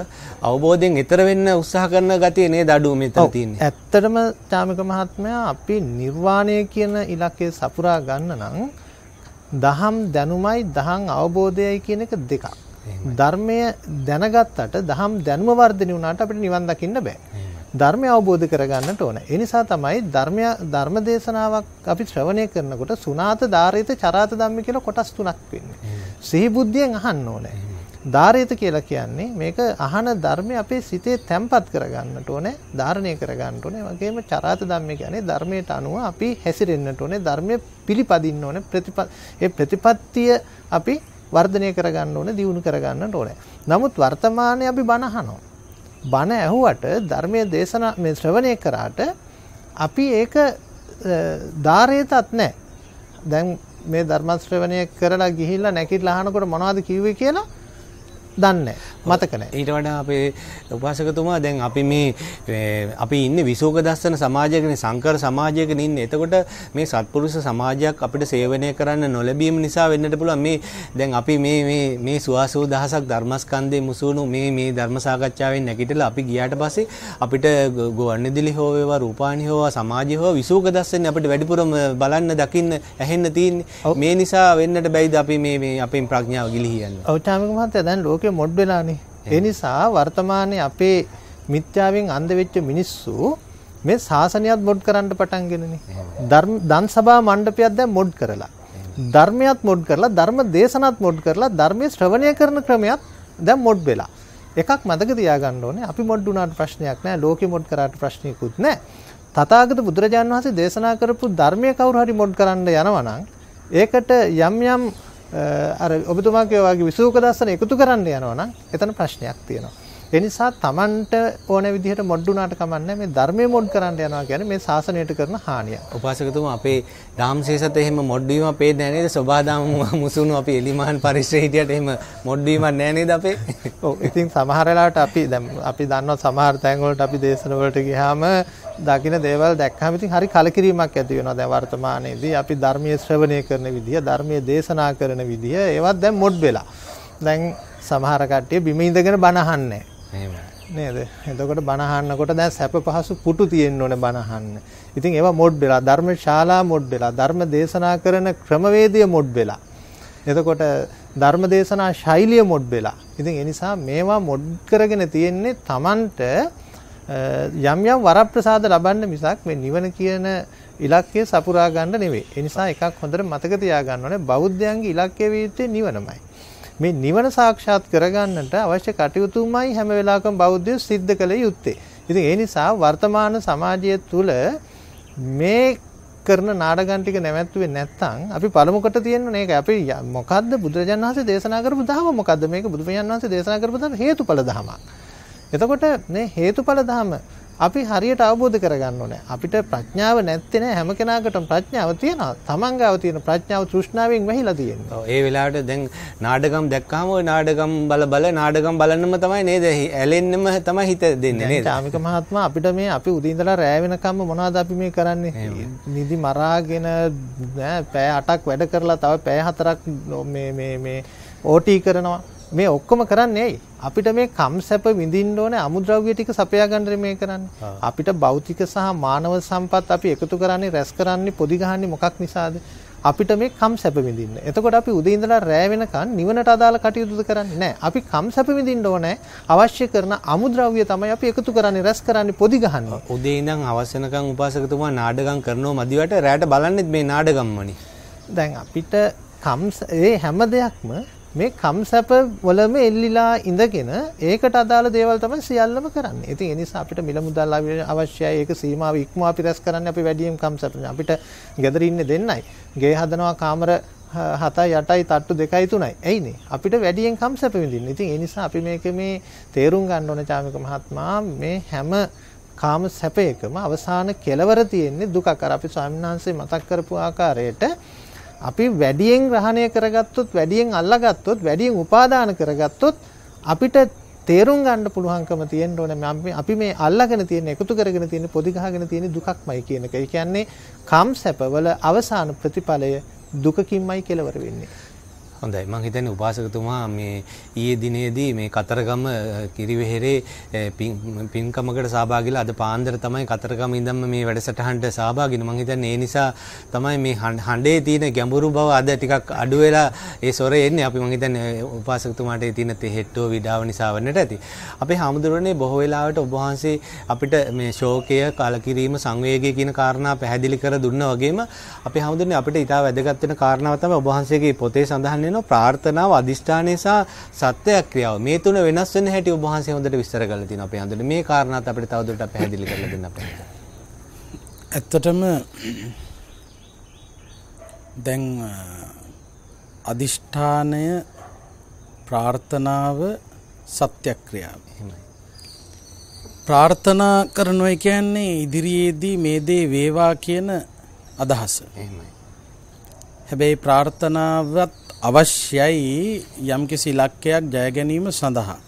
අවබෝධයෙන් ඈතර වෙන්න උත්සාහ කරන ගතිය නේද අඩුව මෙතන තියෙන්නේ. ඇත්තටම චාමික මහත්මයා අපි නිර්වාණය කියන ඉලක්කය සපුරා ගන්න නම් දහම් දැනුමයි දහම් අවබෝධයයි කියන එක දෙකක්. ධර්මය දැනගත්තට දහම් දැනුම වර්ධනය වුණාට අපිට නිවන් දකින්න බෑ. ධර්මය අවබෝධ කරගන්නට ඕන. ඒ නිසා තමයි ධර්මය ධර්ම දේශනාවක් අපි ශ්‍රවණය කරනකොට සුණාත ධාරේත චරාත ධම්ම කියලා කොටස් තුනක් වෙන්නේ. සිහි බුද්ධියෙන් අහන්න ඕනේ. ධාරේත කියලා කියන්නේ මේක අහන ධර්මය අපේ සිතේ තැම්පත් කරගන්නට ඕනේ, ධාරණය කරගන්නට ඕනේ. වගේම චරාත ධම්ම කියන්නේ ධර්මයට අනුව අපි හැසිරෙන්නට ඕනේ, ධර්මයේ පිළිපදින්න ඕනේ. ප්‍රතිපත් ඒ ප්‍රතිපත්තිය අපි වර්ධනය කරගන්න ඕනේ, දියුණු කරගන්නට ඕනේ. නමුත් වර්තමානයේ අපි බනහනවා. බණ ඇහුවට ධර්මය දේශනා මේ ශ්‍රවණය කරාට අපි ඒක ධාරයතත් නෑ දැන් මේ ධර්මශ්‍රවණය කරලා ගිහිල්ලා නැකිට ලහනකොට මොනවද කිව්වේ කියලා දන්න මතකන ඊට වඩා අපේ උපාසකතුමා දැන් අපි මේ අපි ඉන්න විසෝක දස්සන සමාජයකන සංකර සමාජයක ඉන්න එතකොට මේ සත්පුරුෂ සමාජයක් අපිට සේවනය කරන්න නොලැබීම නිසා වෙන්නට පුළුවන් මේ දැන් අපි මේ මේ සුවාසූ දහසක් ධර්මස්කන්දේ මුසුණු මේ මේ ධර්මසාකච්ඡාවෙන් නැගිටලා අපි ගියාට පස්සේ අපිට ගුවන්විදුලි හෝ වේවා රූපාණි හෝ සමාජය හෝ විසෝක දස්සන අපිට වැඩිපුරම බලන්න දකින්න ඇහෙන්න තියෙන්නේ මේ නිසා වෙන්නට බැයිද අපි මේ අපේ ප්‍රඥාව ගිලිහියන්නේ ඔව් තාමික මහත්තයා දැන් ලෝකෙ ටික මොඩ් වෙලානේ. ඒ නිසා වර්තමානයේ අපේ මිත්‍යාවෙන් අන්ධ වෙච්ච මිනිස්සු මේ ශාසනයත් මොඩ් කරන්න පටන් ගන්නනේ. ධර්ම දන් සභා මණ්ඩපයක් දැන් මොඩ් කරලා. ධර්මයක් මොඩ් කරලා ධර්ම දේශනත් මොඩ් කරලා ධර්මයේ ශ්‍රවණය කරන ක්‍රමයක් දැන් මොඩ් වෙලා. එකක් මතක තියාගන්න ඕනේ අපි මොඩ් වුණාට ප්‍රශ්නයක් නෑ ලෝකෙ මොඩ් කරාට ප්‍රශ්නයකුත් නෑ තථාගත බුදුරජාන් වහන්සේ දේශනා කරපු ධර්මයේ කවුරු හරි මොඩ් කරන්න යනවා නම් ඒකට යම් යම් අර ඔබතුමා කිය වගේ විසූක දර්ශන එකතු කරන්න යනවා නම් එතන ප්‍රශ්නයක් තියෙනවා. ඒ නිසා Tamanට ඕන විදිහට මොඩ් වුණාට කමන්නේ මේ ධර්මයේ මොඩ් කරන්න යනවා කියන්නේ මේ ශාසනයට කරන හානිය. උපාසකතුමා අපේ රාම්සේසත් එහෙම මොඩ් වීම අපේ නෑ නේද? සබාදාම මුසුණු අපි එලිමාන් පරිශ්‍රයේ හිටියට එහෙම මොඩ් වීමක් නෑ නේද අපේ? ඔව්. ඉතින් සමහර වෙලාවට අපි දැන් අපි දන්නවා සමහර තැන් වලට අපි දේශන වලට ගියාම දකින්න දේවල් දැක්කම ඉතින් හරි කලකිරීමක් ඇති වෙනවා දැන් වර්තමානයේදී අපි ධර්මයේ ශ්‍රවණය කරන විදිය ධර්මයේ දේශනා කරන විදිය ඒවත් දැන් මොඩ් වෙලා දැන් සමහර කට්ටිය බිම ඉඳගෙන බනහන්නේ නේද එතකොට බණහන්නකොට දැන් සැප පහසු පුටු තියෙන්න ඕනේ බණහන්න. ඉතින් ඒවා මොඩ් වෙලා ධර්ම ශාලා මොඩ් වෙලා ධර්ම දේශනා කරන ක්‍රමවේදය මොඩ් වෙලා. එතකොට ධර්ම දේශනා ශෛලිය මොඩ් වෙලා. ඉතින් ඒ නිසා මේවා මොඩ් කරගෙන තියෙන්නේ Tamanට යම් යම් වරප්‍රසාද ලබන්න මිසක් මේ නිවන කියන ඉලක්කය සපුරා ගන්න නෙවෙයි. ඒ නිසා එකක් හොඳට මතක තියාගන්න ඕනේ බෞද්ධයන්ගේ ඉලක්කය වීත්තේ නිවනමයි. මේ නිවන සාක්ෂාත් කරගන්නට අවශ්‍ය කටයුතුමයි හැම වෙලාවකම බෞද්ධය සිද්ධ කළ යුත්තේ. ඉතින් ඒ නිසා වර්තමාන සමාජය තුළ මේ කරන නාඩගම් ටික නැවැත්තුවේ නැත්නම් අපි පළමුකට තියෙන්නේ මේක අපි මොකද්ද බුදුරජාණන් වහන්සේ දේශනා කරපු ධර්ම මොකද්ද මේක බුදුරජාණන් වහන්සේ දේශනා කරපු ධර්ම හේතුඵල ධර්මයක්. එතකොට මේ හේතුඵල ධර්ම අපි හරියට අවබෝධ කරගන්න ඕනේ. අපිට ප්‍රඥාව නැත්තේ නෑ හැම කෙනාකටම ප්‍රඥාව තියෙනවා. Taman ගාව තියෙන ප්‍රඥාව තෘෂ්ණාවෙන් වැහිලා තියෙනවා. ඔව් ඒ වෙලාවට දැන් නාඩගම් දැක්කාම ওই නාඩගම් බල බල නාඩගම් බලන්නම තමයි නේද ඇලෙන්නම තමයි හිත දෙන්නේ නේද? චාමික මහත්මයා අපිට මේ අපි උදේ ඉඳලා රෑ වෙනකම්ම මොනවද අපි මේ කරන්නේ? නිදි මරාගෙන නෑ පැය 8ක් වැඩ කරලා තව පැය 4ක් මේ මේ මේ ඕටී කරනවා. මේ ඔක්කොම කරන්නේ ඇයි? අපිට මේ කම් සැප විඳින්න ඕනේ අමුද්‍රව්‍ය ටික සපයා ගන්න මේ කරන්නේ. අපිට භෞතික සහ මානව සම්පත් අපි එකතු කරන්නේ රැස් කරන්නේ පොදි ගහන්නේ මොකක් නිසාද? අපිට මේ කම් සැප විඳින්න. එතකොට අපි උදේ ඉඳලා රෑ වෙනකන් නිවනට අදාළ කටයුතු කරන්නේ නැහැ. අපි කම් සැප විඳින්න ඕනේ අවශ්‍ය කරන අමුද්‍රව්‍ය තමයි අපි එකතු කරන්නේ, රැස් කරන්නේ, පොදි ගහන්නේ. උදේ ඉඳන් අවශ්‍ය වෙනකන් උපාසකතුමා නාඩගම් කරනවා මදිවට රෑට බලන්නේ මේ නාඩගම්මනේ. දැන් අපිට කම් ඒ හැම දෙයක්ම මේ කම්සප වලම එල්ලිලා ඉඳගෙන ඒකට අදාළ දේවල් තමයි සියල්ලම කරන්නේ. ඉතින් ඒ නිසා අපිට මිල මුදල් අවශ්‍යයි. ඒක සීමාව ඉක්මවා පිරස් කරන්න අපි වැඩියෙන් කම්සප. අපිට ගෙදර ඉන්නේ දෙන්නයි. ගේ හදනවා කාමර 7යි 8යි තට්ටු 2යි 3යි. ඇයිනේ? අපිට වැඩියෙන් කම්සප විඳින්න. ඉතින් ඒ නිසා අපි මේක මේ තේරුම් ගන්න ඕනේ චාමික මහත්මයා මේ හැම කාම සැපයකම අවසාන කෙලවර තියෙන්නේ දුකක්. අර අපි ස්වාමීන් වහන්සේ මතක් කරපු ආකාරයට අපි වැඩියෙන් ග්‍රහණය කරගත්තොත් වැඩියෙන් අල්ලගත්තොත් වැඩියෙන් උපාදාන කරගත්තොත් අපිට තේරුම් ගන්න පුළුවන්කම තියෙන්න ඕනේ අපි මේ අල්ලගෙන තියෙන එකතු කරගෙන තියෙන පොදි ගහගෙන තියෙන දුකක්මයි කියන එක. ඒ කියන්නේ කම් සැපවල අවසාන ප්‍රතිඵලය දුකකින්මයි කෙලවර වෙන්නේ. හොඳයි මං හිතන්නේ උපාසකතුමා මේ ඊයේ දිනේදී මේ කතරගම කිරිවෙහෙරේ පින්කමකට සහභාගීලා අද පාන්දර තමයි කතරගම ඉඳන්ම මේ වැඩසටහනට සහභාගීන මං හිතන්නේ ඒ නිසා තමයි මේ හඬේ තියෙන ගැඹුරු බව අද ටිකක් අඩු වෙලා ඒ සොරේ එන්නේ අපි මං හිතන්නේ උපාසකතුමාට ඒ තියෙන තෙහෙට්ටෝ විඩාව නිසා වෙන්නට ඇති අපේ හාමුදුරනේ බොහෝ වෙලාවට ඔබ වහන්සේ අපිට මේ ශෝකය කලකිරීම සංවේගය කියන කාරණා පැහැදිලි කර දුන්නා වගේම අපේ හාමුදුරනේ අපිට ඊට වඩා වැදගත් වෙන කාරණාව තමයි ඔබ වහන්සේගේ පොතේ සඳහන් වෙනවා ප්‍රාර්ථනාව අදිෂ්ඨානය සහ සත්‍යක්‍රියාව මේ තුන වෙනස් වෙන හැටි ඔබ වහන්සේ හොඳට විස්තර කරලා තියෙනවා අපේ අඳුර මේ කාරණාත් අපිට තවදුරටත් පැහැදිලි කරලා දෙන්න අපේ ඇත්තටම දැන් අදිෂ්ඨානය ප්‍රාර්ථනාව සත්‍යක්‍රියාව එහෙමයි ප්‍රාර්ථනා කරනවා කියන්නේ ඉදිරියේදී මේ දේ වේවා කියන අදහස. එහෙමයි. හැබැයි ප්‍රාර්ථනාවත් අවශ්‍යයි යම්කිසි ඉලක්කයක් ජය ගැනීම සඳහා.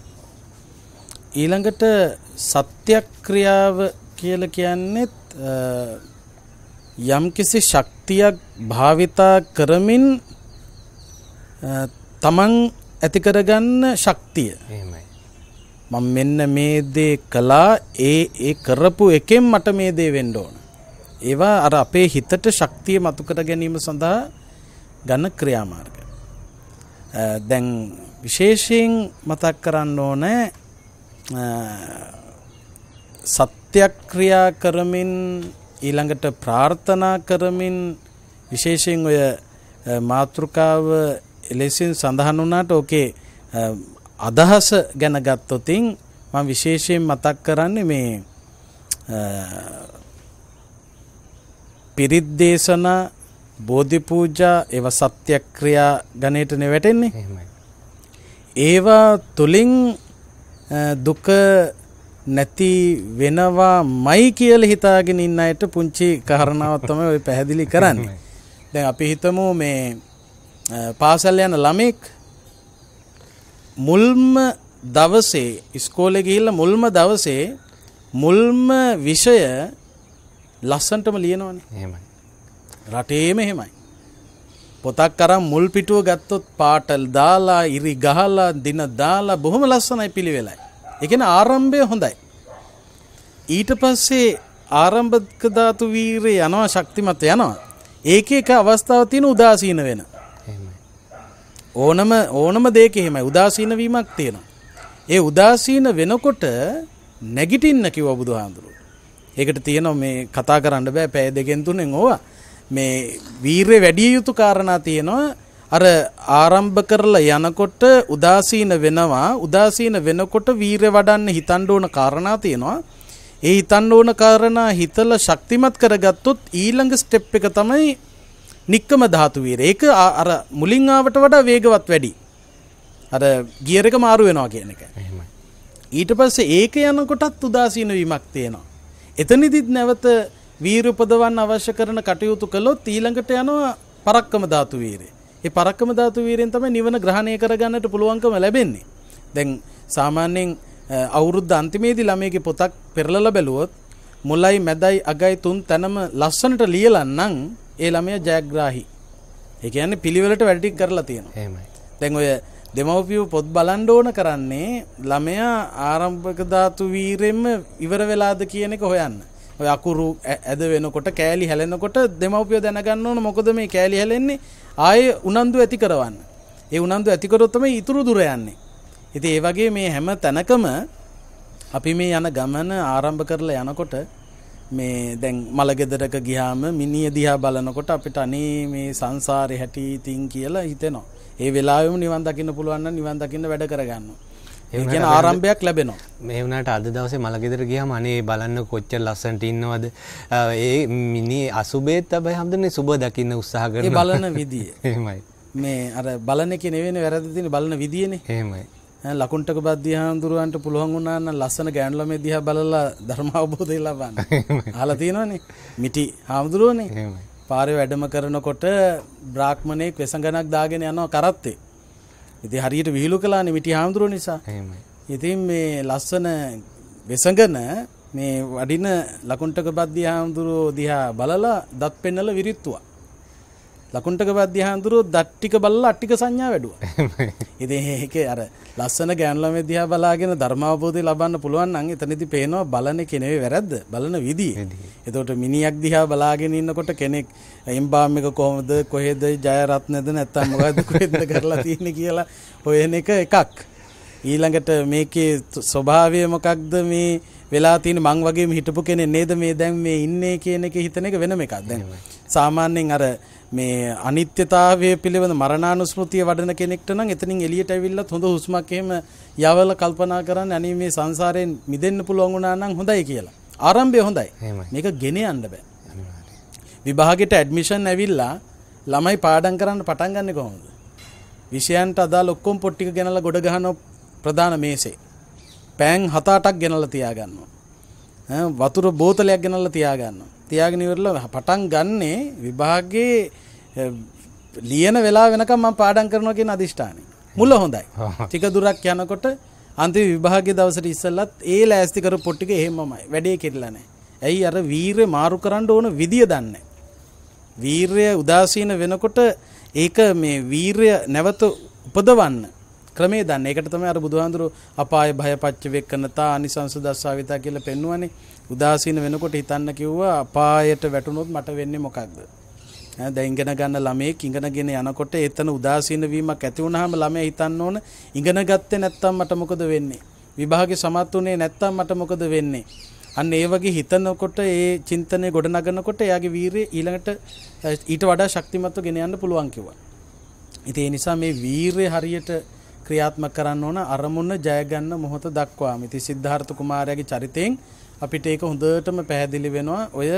ඊළඟට සත්‍යක්‍රියාව කියලා කියන්නේත් යම්කිසි ශක්තියක් භාවිතා කරමින් තමන් ඇති කරගන්න ශක්තිය. එහෙමයි. මම මෙන්න මේ දේ කළා ඒ ඒ කරපු එකෙන් මට මේ දේ වෙන්න ඕන. ඒවා අර අපේ හිතට ශක්තිය මතු කර ගැනීම සඳහා ගන්න ක්‍රියාමාර්ග. දැන් විශේෂයෙන් මතක් කරන්න ඕනෑ සත්‍යක්‍රියා කරමින් ඊළඟට ප්‍රාර්ථනා කරමින් විශේෂයෙන් ඔය මාතෘකාව එලෙසින් සඳහන් වුණාට ඕකේ අදහස ගැන ගත්තොතින් මම විශේෂයෙන් මතක් කරන්නේ මේ පිරිත් දේශනා බෝධි පූජා ඒව සත්‍යක්‍රියා ගණයටනේ වැටෙන්නේ ඒවා තුලින් දුක නැති වෙනවා මයි කියල හිතාගෙන ඉන්න අයට පුංචි කාරණාවත් තමයි ඔය පැහැදිලි කරන්න දැන් අපි හිතමු මේ පාසල් යන ළමෙක් මුල්ම දවසේ ඉස්කෝලෙ ගිහිල්ලා මුල්ම දවසේ මුල්ම විෂය ලස්සන්ටම ලියනවනේ. එහෙමයි. රටේම එහෙමයි. පොතක් අරන් මුල් පිටුව ගත්තොත් පාටල් දාලා ඉරි ගහලා දින දාලා බොහොම ලස්සනයි පිළිවෙලයි. ඒ කියන්නේ ආරම්භය හොඳයි. ඊට පස්සේ ආරම්භක ධාතු වීරය යනවා ශක්තිමත් යනවා. ඒක එක අවස්ථාවක් තියෙන උදාසීන වෙන. ඕනම ඕනම දෙයක එහෙමයි උදාසීන වීමක් තියෙනවා. ඒ උදාසීන වෙනකොට නැගිටින්න කිව්ව බුදුහාඳුරු. ඒකට තියෙනවා මේ කතා කරන්න බෑ පැය දෙකෙන් තුනෙන් ඕවා. මේ වීරය වැඩිය යුතු කාරණා තියෙනවා අර ආරම්භ කරලා යනකොට උදාසීන වෙනවා උදාසීන වෙනකොට වීරය වඩන්න හිතන්න ඕන කාරණා තියෙනවා ඒ හිතන්න ඕන කාරණා හිතලා ශක්තිමත් කරගත්තොත් ඊළඟ ස්ටෙප් එක තමයි නික්කම ධාතු වීරය ඒක අර මුලින් ආවට වඩා වේගවත් වැඩි අර ගියර් එක මාරු වෙනවා කියන එක ඊට පස්සේ ඒක යනකොටත් උදාසීන වීමක් තියෙනවා එතනදිත් නැවත වීර උපදවන්න අවශ්‍ය කරන කටයුතු කළොත් ඊළඟට යනවා පරක්කම ධාතු වීරය. ඒ පරක්කම ධාතු වීරයෙන් තමයි නිවන ග්‍රහණය කරගන්නට පුළුවන්කම ලැබෙන්නේ. දැන් සාමාන්‍යයෙන් අවුරුද්ද අන්තිමේදී ළමයගේ පොතක් පෙරලලා බැලුවොත් මුලයි මැදයි අගයි තුන් තැනම ලස්සනට ලියලා නම් ඒ ළමයා ජයග්‍රාහි. ඒ කියන්නේ පිළිවෙලට වැඩ ටික කරලා තියෙනවා. එහෙමයි. දැන් ඔය දෙමව්පියෝ පොත් බලන්න ඕන කරන්නේ ළමයා ආරම්භක ධාතු වීරෙම ඉවර වෙලාද කියන එක හොයන්න. ඔය අකුරු ඇද වෙනකොට කෑලි හැලෙනකොට දෙමව්පිය දැනගන්න ඕන මොකද මේ කෑලි හැලෙන්නේ ආයේ උනන්දු ඇති කරවන්න. ඒ උනන්දු ඇති කරොත් තමයි ඊතුරු දුර යන්නේ. ඉතින් ඒ වගේ මේ හැම තැනකම අපි මේ යන ගමන ආරම්භ කරලා යනකොට මේ දැන් මලගෙදරක ගියාම මිනිය දිහා බලනකොට අපිට අනේ මේ සංසාරේ හැටි තින් කියලා හිතෙනවා. ඒ වෙලාවෙම නිවන් දකින්න පුළුවන් නම් නිවන් දකින්න වැඩ කරගන්නවා. ඒගැන ආරම්භයක් ලැබෙනවා මේ වුණට අද දවසේ මළගෙදර ගියම අනේ බලන්න කොච්චර ලස්සන්ට ඉන්නවද ඒ මිනි අසුබේත් තබයි හම්දන්නේ සුබ දකින්න උත්සාහ කරන බලන විදිය එහෙමයි මේ අර බලන එක නෙවෙයි වැරදි තියෙන බලන විදියනේ එහෙමයි ලකුණ්ටක බද්ධ හාමුදුරුවන්ට පුළුවන් වුණාන්න ලස්සන ගෑන්ලමේ දිහා බලලා ධර්ම අවබෝධය ලබන්න. අහලා තියෙනවනේ. මිටි හාමුදුරුවනේ. පාරේ වැඩම කරනකොට බ්‍රාහ්මණයෙක් වෙසඟනක් දාගෙන යනවා කරත්තේ. ඉතින් හරියට විහිළු කළානේ මිටි හාමුදුරුව නිසා. එහෙමයි. ඉතින් මේ ලස්සන වෙසඟන මේ වඩින ලකුණ්ඩක බද්දී හාමුදුරුව දිහා බලලා දත් පෙන්නලා විරිත්තුවා. ලකුණ්ටක පද්‍යහාන්දුරුව දට්ටික බල්ල අට්ටික සංඥා වැඩුව. ඉති ඒක අර ලස්සන ගෑන්ලම දිහා බලාගෙන ධර්මාවබෝධය ලබන්න පුළුවන් අන් එතනති පේනවා බලන කෙනෙවේ වැරද්ද බලන විදිී. එතකොට මිනිියක් දිහා බලාගෙන ඉන්නකොට කෙනෙක් එම්බාමික කොහොමද කොහෙද ජයරත්නද නැත්තම් මොකද කොහෙද කරලා තියෙන කියලා හොයන එක එකක්. ඊළඟට මේකේ ස්වභාවය මොකක්ද මේ වෙලා තියෙන මං වගේම හිටපු කෙනෙක් නේද මේ දැන් මේ ඉන්නේ කියන එක හිතන එක වෙනම එකක්. දැන් සාමාන්‍යයෙන් අර මේ අනිත්‍යතාවය පිළිබඳ මරණානුස්මෘතිය වඩන කෙනෙක්ට නම් එතනින් එළියට ඇවිල්ලත් හොඳ හුස්මක් එහෙම යවලා කල්පනා කරන්න අනේ මේ සංසාරයෙන් මිදෙන්න පුළුවන් වුණා නම් හොඳයි කියලා. ආරම්භය හොඳයි. මේක ගෙන යන්න බෑ. විභාගෙට ඇඩ්මිෂන් ඇවිල්ලා ළමයි පාඩම් කරන්න පටන් ගන්නෙ කොහොමද? විෂයන්ට අදාළ ඔක්කොම පොත් ටික ගෙනලා ගොඩ ගහන ප්‍රධාන මේසේ. පෑන් 7-8ක් ගෙනලා තියාගන්නවා. වතුර බෝතලයක් ගෙනල්ලා තියාගන්නවා. තියාගෙන ඉවරලා පටන් ගන්නේ විභාගයේ ලියන වෙලා වෙනකම් මම පාඩම් කරනවා කියන අදිෂ්ඨානය. මුල හොඳයි. ටික දුරක් යනකොට අන්තිම විභාගයේ දවසට ඉස්සෙල්ලත් ඒ ලෑස්ති කරපු පොට් ටික එහෙමමයි. වැඩේ කෙරිලා නැහැ. ඇයි අර වීරය මාරු කරන්න ඕන විදිය දන්නේ වීරය උදාසීන වෙනකොට ඒක මේ වීරය නැවත උපදවන්න ක්‍රමේ දන්න එකට තමයි අර බුදුහාඳුරු අපාය භය පච්ච වෙක්කනතා අනිසංස දස්සාවිතා කියලා පෙන්වන්නේ උදාසීන වෙනකොට හිතන්න කිව්වා අපායට වැටුනොත් මට වෙන්නේ මොකක්ද දැන් ඉගෙන ගන්න ළමයෙක් ඉගෙනගෙන යනකොට එතන උදාසීන වීමක් ඇති වුනහම ළමයා හිතන්න ඕන ඉගෙන ගත්තේ නැත්තම් මට මොකද වෙන්නේ විභාගේ සමත් උනේ නැත්තම් මට මොකද වෙන්නේ අන්න ඒ වගේ හිතනකොට ඒ චින්තනය ගොඩනගනකොට එයාගේ වීරය ඊළඟට ඊට වඩා ශක්තිමත්ව ගෙන යන්න පුළුවන් කිව්වා. ඉතින් ඒ නිසා මේ වීරය හරියට ක්‍රියාත්මක කරන්න ඕන අරමුණ ජයගන්න මොහොත දක්වාම. ඉතින් සිද්ධාර්ථ කුමාරයාගේ චරිතයෙන් අපිට ඒක හොඳටම පැහැදිලි වෙනවා. ඔය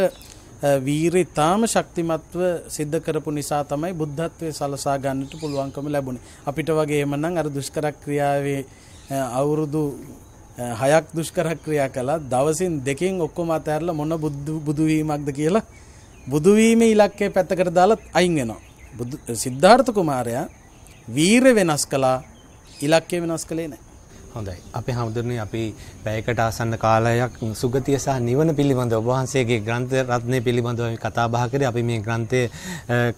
වීර ඊටාම ශක්තිමත්ව සිද්ධ කරපු නිසා තමයි බුද්ධත්වයේ සලසා ගන්නට පුළුවන්කම ලැබුණේ. අපිට වගේ එමනම් අර දුෂ්කර ක්‍රියාවේ අවුරුදු හයක් දුෂ්කර ක්‍රියා කළා. දවසින් දෙකෙන් ඔක්කොම අතහැරලා මොන බුදු බුදු වීමක්ද කියලා බුදු වීමේ ඉලක්කය පැත්තකට දාලා අයින් වෙනවා. සිද්ධාර්ථ කුමාරයා වීර වෙනස් කළා ඉලක්කය වෙනස් කළේ නැහැ. හොඳයි. අපි හැමදෙරනේ අපි පැයකට ආසන්න කාලයක් සුගතිය සහ නිවන පිළිබඳව ඔබ වහන්සේගේ ග්‍රන්ථ රත්නය පිළිබඳව අපි කතා බහ කරේ. අපි මේ ග්‍රන්ථය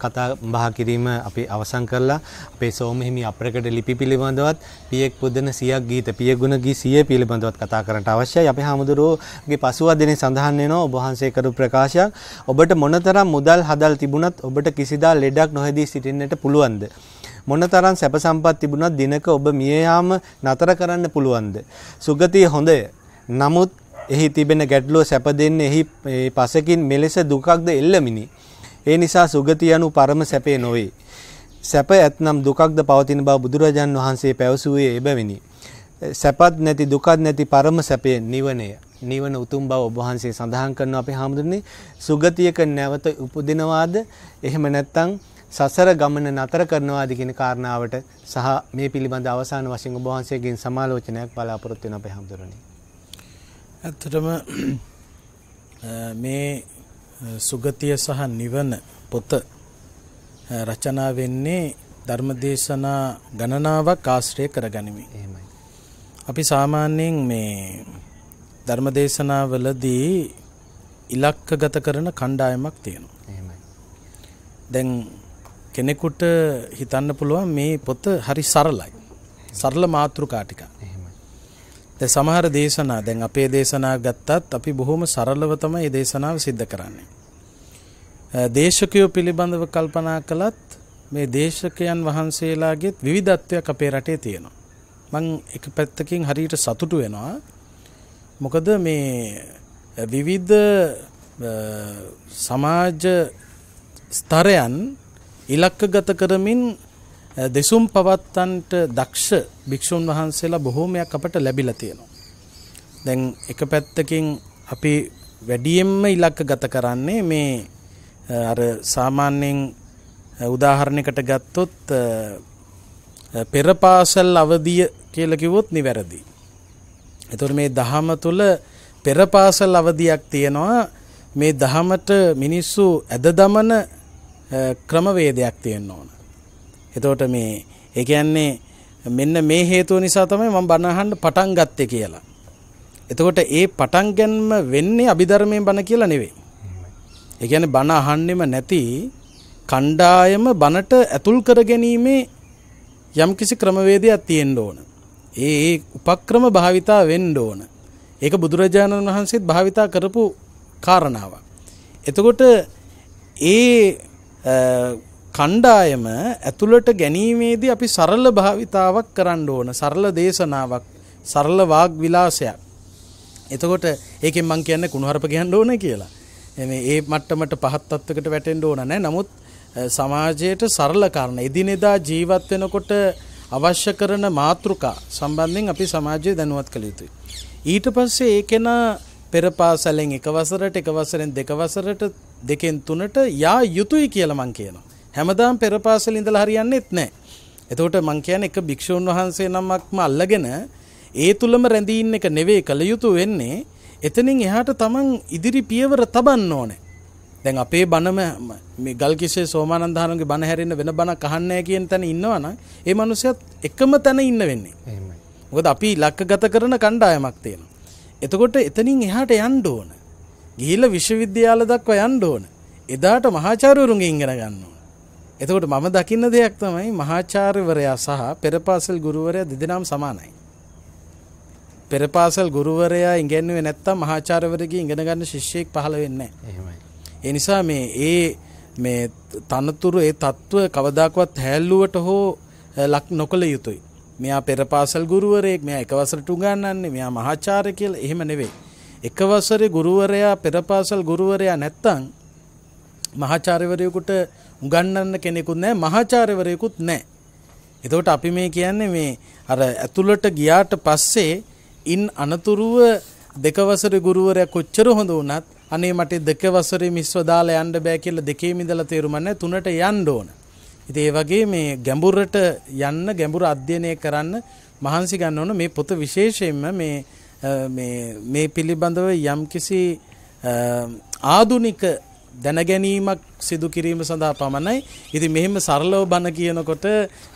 කතා බහ කිරීම අපි අවසන් කරලා අපේ සෝමහිමි අප්‍රකට ලිපි පිළිබඳවත් පියෙක් පුදන 100ක් ගීත පියගුණ ගී 100 පිළිබඳවත් කතා කරන්නට අවශ්‍යයි. අපි හැමදෙරෝගේ පසුවදිනේ සඳහන් වෙනවා ඔබ වහන්සේ කරු ප්‍රකාශයක්. ඔබට මොනතරම් මුදල් හදල් තිබුණත් ඔබට කිසිදා ලෙඩක් නොහැදී සිටින්නට පුළුවන්ද? මොනතරම් සැප සම්පත් තිබුණත් දිනක ඔබ මිය නතර කරන්න පුළුවන්ද? සුගතිය හොඳය. නමුත් එහි තිබෙන ගැටලුව සැප දෙන්නේ එහි පසකින් මෙලෙස දුකක්ද එල්ලමිනි. ඒ නිසා සුගතිය anu පරම සැපේ නොවේ. සැප ඇතනම් දුකක්ද පවතින බව බුදුරජාන් වහන්සේ පැවසුවේ එබැවිනි. සැපත් නැති දුකත් නැති පරම සැපේ නිවනය. නිවන උතුම් බව ඔබ වහන්සේ සඳහන් කරනවා අපි හැමදෙන්නේ සුගතියක නැවත උපදිනවාද? එහෙම නැත්නම් සසර ගමන නතර කරනවාද කියන කාරණාවට සහ මේ පිළිබඳ අවසාන වශයෙන් ඔබ වහන්සේගෙන් සමාලෝචනයක් බලාපොරොත්තු වෙන අපේ හැමදෙරණි. ඇත්තටම මේ සුගතිය සහ නිවන පොත රචනා වෙන්නේ ධර්මදේශනා ගණනාවක් ආශ්‍රය කරගනිමි. එහෙමයි. අපි සාමාන්‍යයෙන් මේ ධර්මදේශනාවලදී ඉලක්කගත කරන කණ්ඩායමක් තියෙනවා. එහෙමයි. දැන් කෙනෙකුට හිතන්න පුළුවන් මේ පොත හරි සරලයි. සරල මාතෘකා ටික. දැන් සමහර දේශනා දැන් අපේ දේශනා ගත්තත් අපි බොහොම සරලව තමයි මේ දේශනාව සිද්ධ කරන්නේ. දේශකයෝ පිළිබඳව කල්පනා කළත් මේ දේශකයන් වහන්සේලාගේත් විවිධත්වයක් අපේ රටේ තියෙනවා. මං එක පැත්තකින් හරියට සතුටු වෙනවා. මොකද මේ විවිධ සමාජ ස්තරයන් ඉලක්කගත කරමින් දෙසුම් පවත්තන්ට දක්ෂ භික්ෂූන් වහන්සේලා බොහෝමයක් අපට ලැබිලා තියෙනවා. දැන් එක පැත්තකින් අපි වැඩියෙන්ම ඉලක්කගත කරන්නේ මේ අර සාමාන්‍යයෙන් උදාහරණයකට ගත්තොත් පෙර පාසල් අවධිය කියලා කිව්වොත් නිවැරදි. ඒතකොට මේ දහම තුල පෙර පාසල් අවධියක් තියෙනවා. මේ දහමට මිනිස්සු ඇද දමන ක්‍රමවේදයක් තියෙන්න ඕන. එතකොට මේ ඒ කියන්නේ මෙන්න මේ හේතුව නිසා තමයි මම බණ අහන්න පටන් ගත්තේ කියලා. එතකොට ඒ පටන් ගැනීම වෙන්නේ අභිධර්මයෙන් බණ කියලා නෙවෙයි. ඒ කියන්නේ බණ අහන්නෙම නැති කණ්ඩායම බණට ඇතුල් කර ගැනීමේ යම්කිසි ක්‍රමවේදයක් තියෙන්න ඕන. ඒ ඒ උපක්‍රම භාවිතා වෙන්න ඕන. ඒක බුදුරජාණන් වහන්සේත් භාවිතා කරපු කාරණාවක්. එතකොට ඒ කණ්ඩායම ඇතුළට ගැනීමේදී අපි සරල භාවිතාවක් කරන්න ඕන සරල දේශනාවක් සරල වාග් විලාසයක්. එතකොට ඒකෙන් මං කියන්නේ කුණුහරුප ගහන්න ඕන කියලා. මේ ඒ මට්ටමට පහත් තත්වයකට වැටෙන්න ඕන නැහැ. නමුත් සමාජයට සරල කාරණා එදිනෙදා ජීවත් වෙනකොට අවශ්‍ය කරන මාතෘකා සම්බන්ධයෙන් අපි සමාජය දැනුවත් කළ යුතුයි. ඊට පස්සේ ඒකේන පෙරපාසලෙන් එක වසරට එක වසරෙන් දෙක වසරට දෙකෙන් තුනට යා යුතුයි කියලා මං කියනවා. හැමදාම පෙරපාසල ඉඳලා හරියන්නේත් නැහැ. එතකොට මං කියන්නේ එක භික්ෂුන් වහන්සේ නමක්ම අල්ලගෙන ඒ තුලම රැඳී ඉන්න එක නෙවෙයි කළ යුතු වෙන්නේ. එතනින් එහාට තමන් ඉදිරි පියවර තබන්න ඕනේ. දැන් අපේ බණම මේ ගල්කිසේ සෝමානන්ද හාමුදුරන්ගේ බණ හැරෙන්න වෙන බණක් අහන්නේ නැහැ කියන තැන ඉන්නවනම් ඒ මනුස්සයත් එකම තැන ඉන්න වෙන්නේ. එහෙමයි. මොකද අපි ඉලක්කගත කරන කණ්ඩායමක් තියෙනවා. එතකොට එතනින් එහාට යන්න ඕනේ. ගිහිල්ලා විශ්වවිද්‍යාල දක්වා යන්න ඕන. එදාට මහාචාර්යවරුන්ගෙන් ඉගෙන ගන්න ඕන. එතකොට මම දකින්න දෙයක් තමයි මහාචාර්යවරයා සහ පෙරපාසල් ගුරුවරයා දෙදෙනාම සමානයි. පෙරපාසල් ගුරුවරයා ඉගෙනුවේ නැත්තම් මහාචාර්යවරගෙන් ඉගෙන ගන්න ශිෂ්‍යෙක් පහළ වෙන්නේ නැහැ. නිසා මේ ඒ මේ තනතුරු ඒ తত্ত্ব කවදාකවත් හැල්ලුවට හෝ ලක් නොකළ යුතුයි. මෙයා පෙරපාසල් ගුරුවරයෙක්, මෙයා එක වසරට උගන්වන්නේ, මෙයා මහාචාර්ය කියලා එහෙම නෙවෙයි. එක වසරේ ගුරුවරයා පෙරපාසල් ගුරුවරයා නැත්තම් මහාචාර්යවරයෙකුට උගන්වන්න කෙනෙකුත් නැහැ මහාචාර්යවරයෙකුත් නැහැ. එතකොට අපි මේ කියන්නේ මේ අර ඇතුළට ගියාට පස්සේ ඉන් අනතුරුව දෙක වසරේ ගුරුවරයා කොච්චර හොඳ වුණත් අනේ මට දෙක වසරේ මිස්ව දාලා යන්න බෑ කියලා දෙකේම ඉඳලා තේරුම් නැහැ තුනට යන්න ඕන. ඉතින් ඒ වගේ මේ ගැඹුරට යන්න ගැඹුරු අධ්‍යයනය කරන්න මහන්සි ගන්න ඕන මේ පොත විශේෂයෙන්ම මේ මේ පිළිබඳව යම්කිසි ආදුනික දැනගැනීමක් සිදු කිරීම සඳහා පමණයි. ඉතින් මෙහෙම සරලව බණ කියනකොට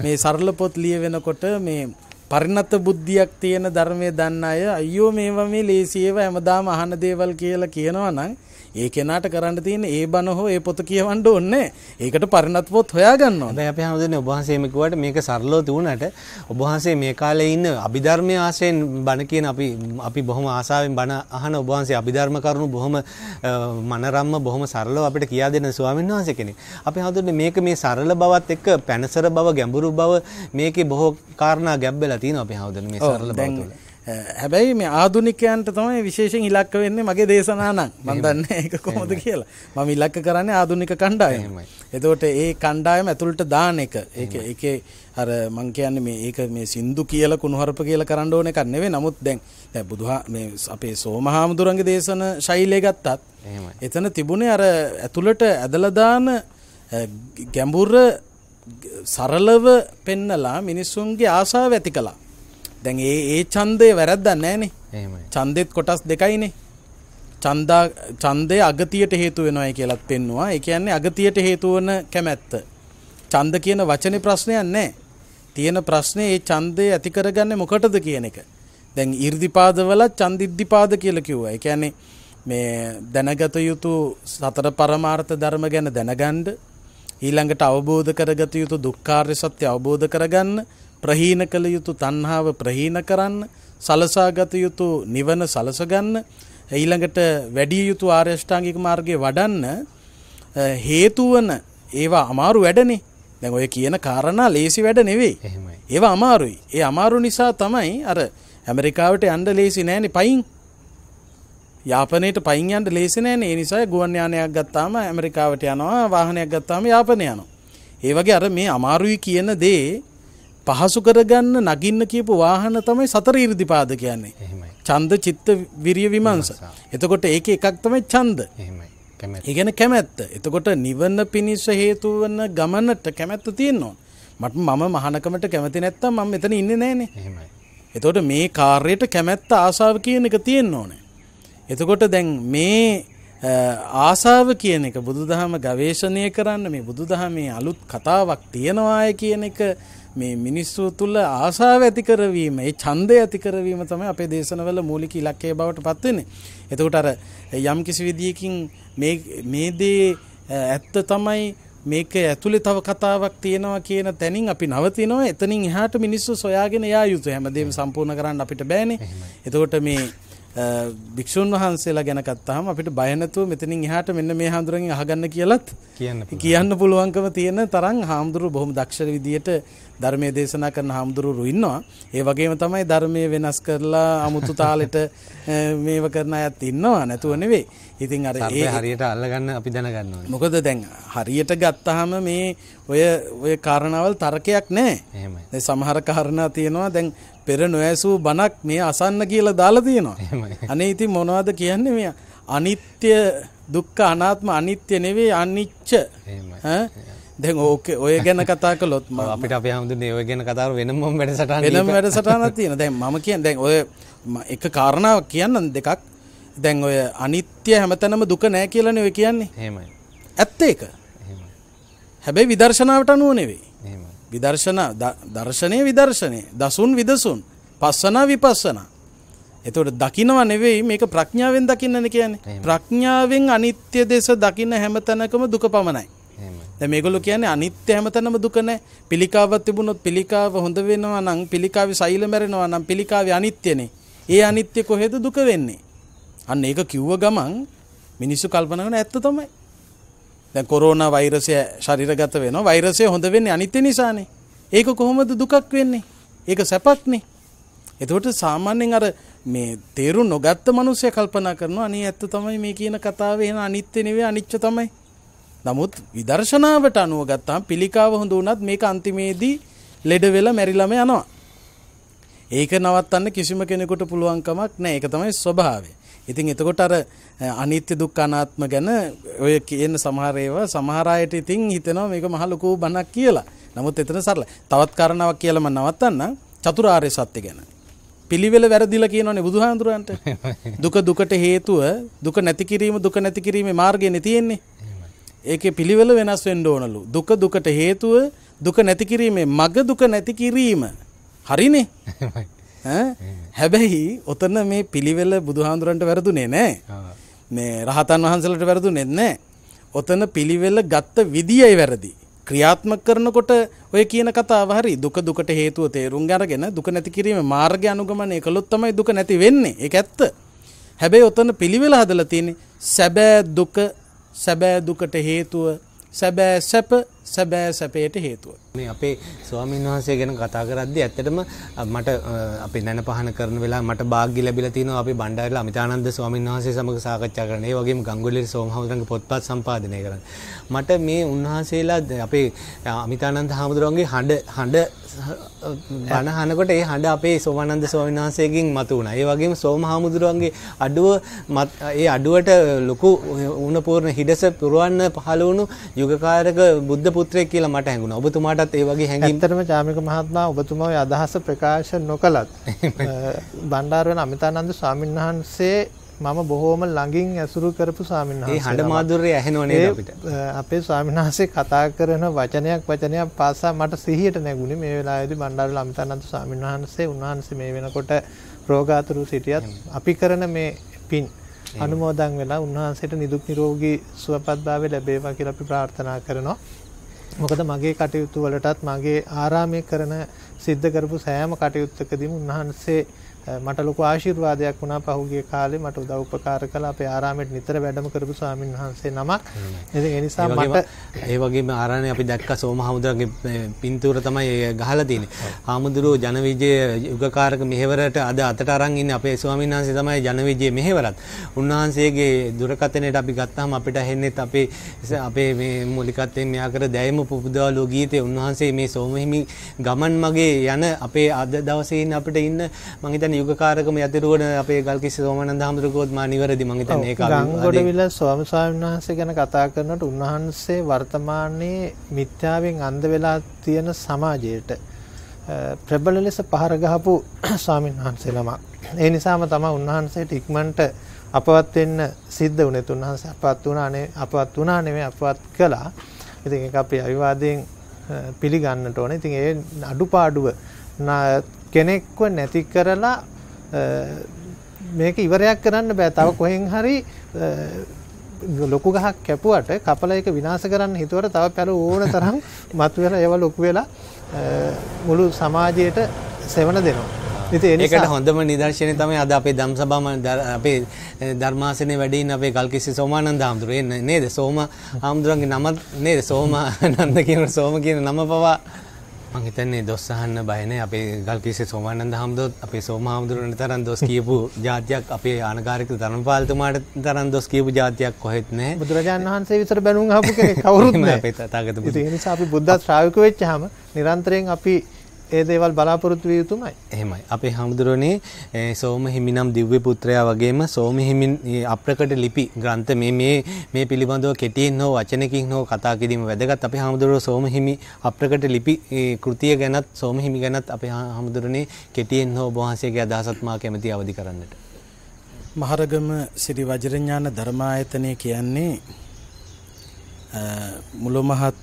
මේ සරල පොත් ලියවෙනකොට මේ පරිණත බුද්ධියක් තියෙන ධර්මයේ දන්න අය අයියෝ මේවා මේ ලේසියව හැමදාම අහන දේවල් කියලා කියනවා නම් ඒ කෙනාට කරන්න තියෙන ඒ බණ හෝ ඒ පොත කියවන්න ඕනේ. ඒකට පරිණත් පොත් හොයාගන්න ඕනේ. දැන් අපි හැමදෙන්නේ ඔබ වහන්සේම කිව්වට මේක සරලව තිබුණාට ඔබ වහන්සේ මේ කාලේ ඉන්න අභිධර්මයේ ආශයෙන් බණ කියන අපි අපි බොහොම ආසාවෙන් බණ අහන ඔබ වහන්සේ අභිධර්ම කරුණු බොහොම මනරම්ම බොහොම සරලව අපිට කියා දෙන ස්වාමීන් වහන්සේ කෙනෙක්. අපි හැමදෙන්නේ මේක මේ සරල බවත් එක්ක පැනසර බව ගැඹුරු බව මේකේ බොහෝ කාරණා ගැබ්බෙලා තියෙනවා අපි හැමදෙන්නේ මේ සරල බව තුළ. හැබැයි මේ ආදුනිකයන්ට තමයි විශේෂෙන් ඉලක්ක වෙන්නේ මගේ දේශනා නම් මම දන්නේ ඒක කොහොමද කියලා. මම ඉලක්ක කරන්නේ ආදුනික කණ්ඩායමයි. එතකොට ඒ කණ්ඩායම ඇතුළට දාන එක. ඒක ඒකේ අර මං කියන්නේ මේ ඒක මේ සින්දු කියලා කුණුහරුප කියලා කරන්න ඕන එකක් නෙවෙයි. නමුත් දැන් දැන් බුදුහා මේ අපේ සෝමහාමුදුරන්ගේ දේශන ශෛලිය ගත්තත් එතන තිබුණේ අර ඇතුළට ඇදලා දාන ගැඹුර සරලව පෙන්නලා මිනිස්සුන්ගේ ආසාව ඇති කළා. දැන් ඒ ඒ ඡන්දය වැරද්දක් නැහනේ. එහෙමයි. ඡන්දෙත් කොටස් දෙකයිනේ. ඡන්දා ඡන්දය අගතියට හේතු වෙනවයි කියලත් පෙන්නවා. ඒ කියන්නේ අගතියට හේතු වන කැමැත්ත. ඡන්ද කියන වචනේ ප්‍රශ්නයක් නැහැ. තියෙන ප්‍රශ්නේ ඒ ඡන්දය ඇති කරගන්නේ මොකටද කියන එක. දැන් 이르දිපාදවල ඡන්දිද්දිපාද කියලා කිව්වා. ඒ කියන්නේ මේ දැනගත යුතු සතර පරමාර්ථ ධර්ම ගැන දැනගන්න ඊළඟට අවබෝධ කරගත යුතු දුක්ඛාර්ය සත්‍ය අවබෝධ කරගන්න ප්‍රහීන කළ යුතු තණ්හාව ප්‍රහීන කරන්න සලසාගත යුතු නිවන සලසගන්න ඊළඟට වැඩිය යුතු ආර්යෂ්ඨාංගික මාර්ගයේ වඩන්න හේතු වන ඒවා අමාරු වැඩනේ දැන් ඔය කියන කාරණා ලේසි වැඩ නෙවෙයි ඒවා අමාරුයි ඒ අමාරු නිසා තමයි අර ඇමරිකාවට යන්න ලේසි නෑනේ පයින් යාපනයට පයින් යන්න ලේසි නෑනේ ඒ නිසා ගුවන් යානයක් ගත්තාම ඇමරිකාවට යනවා වාහනයක් ගත්තාම යාපනය යනවා ඒ වගේ අර මේ අමාරුයි කියන දේ පහසු කරගන්න නගින්න කියපු වාහන තමයි සතර ඉරිදිපාද කියන්නේ. චන්ද චිත්ත විරිය විමංස. එතකොට ඒක එකක් තමයි චන්ද. ඉගෙන කැමැත්ත. එතකොට නිවන්න පිණිස හේතු වන ගමනට කැමැත්ත තියෙනවා. මට මම මහනකමට කැමති නැත්තම් මම මෙතන ඉන්නේ නැහනේ. එතකොට මේ කාර්යයට කැමැත්ත ආසාව කියන එක තියෙන්න ඕනේ. එතකොට දැන් මේ ආසාව කියන එක බුදුදහම ගවේෂණය කරන්න මේ බුදුදහමේ අලුත් කතාවක් තියෙනවාය කියන එක මේ මිනිස්සු තුළ ආසාාව ඇති කරවීම ඒ චන්දය ඇති කරවීම තම අපේ දේශනවල මූලික ඉලක්කේ බවට පත්වෙන්නේ. එතකොට අර යම් කිසි විදිියකින් මේදේ ඇත්ත තමයි මේක ඇතුළි තව කතාවක් තියෙනවා කියන තැනින් අපි නවතිනවා එතනින් එහට මිනිස්සු සොයාගෙන යා යුතු හැමදේම සම්පූර්ණ කරන්න අපිට බෑනේ එතකොට මේ භික්ෂූන් වහන්සේලා ගැන කත්තාම අපිට බය නැතුව මෙතනින් එහාට මෙන්න මේ හාමුදුරන්ගෙන් අහගන්න කියලත් කියන්න කියන්න පුළුවන්කම තියෙන තරම් හාමුදුරු බොහොම දක්ෂ විදියට ධර්මයේ දේශනා කරන හාමුදුරු ඉන්නවා. ඒ වගේම තමයි ධර්මයේ වෙනස් කරලා අමුතු තාලෙට මේව කරන අයත් ඉන්නවා නැතුව නෙවෙයි. ඉතින් අර ඒ හරියට අල්ලගන්න අපි දැනගන්න ඕනේ. මොකද දැන් හරියට ගත්තාම මේ ඔය ඔය කාරණාවල් තර්කයක් නැහැ. එහෙමයි. සමහර කාරණා තියෙනවා දැන් පෙර නොඇසූ බණක් මේ අසන්න කියලා දාලා තියෙනවා. අනේ ඉතින් මොනවද කියන්නේ මේ අනිත්‍ය දුක්ඛ අනාත්ම අනිත්‍ය නෙවෙයි අනිච්ච. දැන් ඕකේ ඔය ගැන කතා කළොත් අපිට අපේ හැමදෙන්නේ ඔය ගැන කතාව වෙනම වැඩසටහන වෙනම වැඩසටහනක් තියෙනවා. දැන් මම කියන්නේ දැන් ඔය එක කාරණාවක් කියන්නම් දෙකක්. දැන් ඔය අනිත්‍ය හැමතැනම දුක නෑ කියලානේ ඔය කියන්නේ. එහෙමයි. ඇත්ත ඒක. හැබැයි විදර්ශනාවට අනුව නෙවෙයි. එහෙමයි. විදර්ශන දර්ශනය විදර්ශනය දසුන් විදසුන් පස්සන විපස්සන. එතවට දකිනවා නෙවෙයි මේක ප්‍රඥාවෙන් දකින්නන කියන්නේ ප්‍රඥාවෙන් අනිත්‍ය දෙස දකින්න හැමතැනකම දුක පමණයි. මේගොලු කියන්නේ අනිත්‍ය හැමතැනම දුකනෑ පිළිකාවත් තිබුණොත් පිළිකාව හොඳ වෙනවා නම් පිළිකාව සෛල මැරෙනවා නම් පිළිකාවේ අනිත්‍යනේ ඒ අනිත්‍ය කොහෙද දුක වෙන්නේ. අන්න ඒක කිව්ව ගමන් මිනිස්සු කල්පනගෙන ඇත්ත තමයි දැන් කොරෝනා වෛරසය ශරීරගත වෙනවා වෛරසය හොඳ වෙන්නේ අනිත්‍ය නිසානේ. ඒක කොහොමද දුකක් වෙන්නේ? ඒක සැපක්නේ. එතකොට සාමාන්‍යයෙන් අර මේ තේරුම් නොගත්ත මිනිස්සය කල්පනා කරනවා අනේ ඇත්ත තමයි මේ කියන කතාවේ එන අනිත්‍ය නෙවෙයි අනිච්ච තමයි. නමුත් විදර්ශනාවට අනුව ගත්තාම පිළිකාව හොඳ වුණත් මේක අන්තිමේදී ලෙඩ වෙලා මැරිලාම යනවා. ඒක නවත්තන්න කිසිම කෙනෙකුට පුළුවන් කමක් නැහැ. ඒක තමයි ස්වභාවය. ඉතින් එතකොට අර අනිත්‍ය දුක්ඛ අනාත්ම ගැන ඔය කියන සමහර ඒවා සමහර අයට ඉතින් හිතෙනවා මේක මහ ලොකු බණක් කියලා. නමුත් එතන සරල. තවත් කාරණාවක් කියලා මම නවත්තන්නම්. චතුරාර්ය සත්‍ය ගැන. පිළිවෙල වැරදිලා කියනවනේ බුදුහාඳුරන්ට. දුක දුකට හේතුව දුක නැති කිරීම දුක නැති කිරීමේ මාර්ගයනේ තියෙන්නේ. ඒකේ පිළිවෙල වෙනස් වෙන්න ඕනලු. දුක දුකට හේතුව දුක නැති කිරීමේ මග දුක නැති කිරීම. හරිනේ. හැබැයි ඔතන මේ පිළිවෙල බුදුහාන්දුරන්ට වැරදුනේ නෑ මේ රහතන් වහන්සලට වැරදු නෙත්නෑ ඔතන පිළිවෙල ගත්ත විදියයි වැරදි. ක්‍රියාත්මක කරනකොට ඔය කියන කතාව හරි දුක දුකට හේතුව තේරුම් අරගෙන දුක නැති කිරීම මාර්ගය අනුගමනය කළොත් තමයි දුක නැති වෙන්නේ. ඒක ඇත්ත. හැබැයි ඔතන පිළිවෙල හදලා තියෙන්නේ සැබෑ දුක සැබෑ දුකට හේතුව සැබෑ සැප සැබෑ සැපයට හේතුව. මේ අපේ ස්වාමීන් වහන්සේ ගැන කතා කරද්දී ඇත්තටම මට අපේ නැන පහන කරන වෙලා මට භාග්‍ය ලැබිලා තියෙනවා අපි බණ්ඩාරල අමිතානන්ද ස්වාමීන් වහන්සේ සමග සාකච්ඡා කරන. ඒ වගේම ගංගොල්ලේ සෝමහවුරන්ගේ පොත්පත් සම්පාදනය කරන. මට මේ උන්වහන්සේලා අපේ අමිතානන්ද හාමුදුරුවන්ගේ හඬ හඬ බණහනකොට ඒ හඬ අපේ සෝමානන්ද ස්වාමීන් වහන්සේගෙන් මතු වුණා. ඒ වගේම සෝම හාමුදුරුවන්ගේ අඩුව ඒ අඩුවට ලොකු උණපූර්ණ හිඩස පුරවන්න පහළ වුණු යුගකාරක බුද්ධ පුත්‍රයෙක් කියලා මට හැඟුණා. ඔබතුමාටත් ඒ වගේ හැඟීම් ඇත්තටම චාමික මහත්මයා ඔබතුමා ඔය අදහස ප්‍රකාශ නොකලත් බණ්ඩාරවන අමිතානන්ද ස්වාමීන් වහන්සේ මම බොහෝම ළඟින් ඇසුරු කරපු සාමින්හන්සේ. ඒ හඬ මාධුර්යය ඇහෙනව නේද අපිට? අපේ ස්වාමින්වහන්සේ කතා කරන වචනයක් වචනයක් පාසා මට සිහියට නැගුණේ මේ වෙලාවේදී බණ්ඩාර ලමිතානන්ද ස්වාමින්වහන්සේ උන්වහන්සේ මේ වෙනකොට රෝගාතුරු සිටියත් අපි කරන මේ පින් අනුමෝදන් වෙලා උන්වහන්සේට නිදුක් නිරෝගී සුවපත්භාවය ලැබේවා කියලා අපි ප්‍රාර්ථනා කරනවා. මොකද මගේ කටයුතු වලටත් මගේ ආරාමයේ කරන සිද්ධ කරපු සෑම කටයුත්තකදීම උන්වහන්සේ මට ලොකු ආශිර්වාදයක් වුණා පහුගිය කාලේ මට උදව් උපකාර කළා අපේ ආරාමෙට නිතර වැඩම කරපු ස්වාමින් වහන්සේ නමක්. ඉතින් ඒ නිසා මට ඒ වගේම ආරාණේ අපි දැක්ක සෝම හමුදුරගේ පින්තූර තමයි ගහලා තියෙන්නේ. හාමුදුරුවෝ ජනවිජය යුගකාරක මෙහෙවරට අද අතට අරන් ඉන්නේ අපේ ස්වාමින් වහන්සේ තමයි ජනවිජය මෙහෙවරත්. උන්වහන්සේගේ දුරකථනයට අපි ගත්තාම අපිට ඇහෙන්නේත් අපේ අපේ මේ මූලිකත්වයෙන් මෙයා කර දැයම පුබුදාලෝ ගීතේ උන්වහන්සේ මේ සෝම හිමි ගමන් මගේ යන අපේ අද දවසේ ඉන්න අපිට ඉන්න මම කියන්නේ යුගකාරකම යතිරුවන අපේ ගල්කිස්ස සෝමනන්ද හාමුදුරුවෝත් මා නිවැරදි මං හිතන්නේ ඒක ගංගොඩවිල ස්වාමි ස්වාමීන් වහන්සේ ගැන කතා කරනකොට උන්වහන්සේ වර්තමානයේ මිත්‍යාවෙන් අන්ධ වෙලා තියෙන සමාජයට ප්‍රබල ලෙස පහර ගහපු ස්වාමීන් වහන්සේ ළමක්. ඒ නිසාම තමයි උන්වහන්සේට ඉක්මනට අපවත් වෙන්න සිද්ධ වුණේ උන්වහන්සේ අපවත් වුණා නේ අපවත් වුණා නෙමෙයි අපවත් කළා. ඉතින් ඒක අපි අවිවාදයෙන් පිළිගන්නට ඕනේ. ඉතින් ඒ අඩුපාඩුව කෙනෙක්ව නැති කරලා මේක ඉවරයක් කරන්න බෑ තව කොහෙන් හරි ලොකු ගහක් කැපුවට කපල එක විනාශ කරන්න හිතුවට තව පැල ඕන තරම් මතුවෙන ඒව ලොකු වෙලා මුළු සමාජයට සෙවන දෙනවා ඒකට හොඳම නිදර්ශනය තමයි අද අපේ දම් සභාම අපේ ධර්මාසනය වැඩින් අපේ ගල්කිසි සෝමානන්ද හාමුදුරුවේ නේද සෝම හාමුදුරුවන්ගේ නමත් නේද සෝම නන්ද කියන සෝම කියන නම පවා මහිතන්නේ දොස් අහන්න බයන අපේ ගල්කිසේ සෝමානන්ද හමුදුත් අපේ සෝමහාමුදුරන තරන් දොස් කියපු ජාතියක් අපේ ආනකාරක තරම් පාලතුමාට තරන් දොස් කියපු ජාතියක් කොහෙත් නෑ බුදුරජාන් වහන්සේ විතර බැනුම් හපු කෙනෙක් කවුරුත් නෑ අපේ තථාගත බුදු ඒ නිසා අපි බුද්ධ ශ්‍රාවක වෙච්චාම නිරන්තරයෙන් අපි ඒ දේවල් බලාපොරොත්තු විය යුතුමයි. එහෙමයි. අපේ හාමුදුරනේ සෝම හිමිනම් දිව්‍ය පුත්‍රයා වගේම සෝම හිමින් අප්‍රකට ලිපි ග්‍රන්ථ මේ මේ මේ පිළිබඳව කෙටියෙන් හෝ වචනකින් හෝ කතා කිරීම වැදගත්. අපේ හාමුදුරුවෝ සෝම හිමි අප්‍රකට ලිපි කෘතිය ගැනත් සෝම හිමි ගැනත් අපේ හාමුදුරනේ කෙටියෙන් හෝ වහන්සේගේ අදහසත් මා කැමැති අවදි කරන්නට. මහරගම සිරි වජිරඥාන ධර්මායතනය කියන්නේ මුලමහත්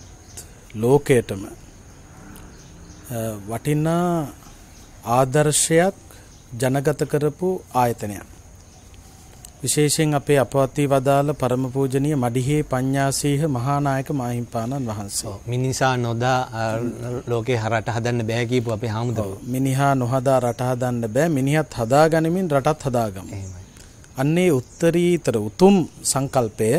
ලෝකයටම වටිනා ආදර්ශයක් ජනගත කරපු ආයතනයක්. විශේෂයෙන් අපේ අපවත්ී වදාළ පරම පූජනීය මඩිහේ පඤ්ඤාසීහ මහානායක මාහිම්පාණන් වහන්සේ. මිනිසා නොදා ලෝකේ රට හදන්න බෑ කියපු අපේ හාමුදුරුවෝ. මිනිහා නොහදා රට හදන්න බෑ. මිනිහත් හදාගනිමින් රටත් හදාගමු. අන්නේ උත්තරීතර උතුම් සංකල්පය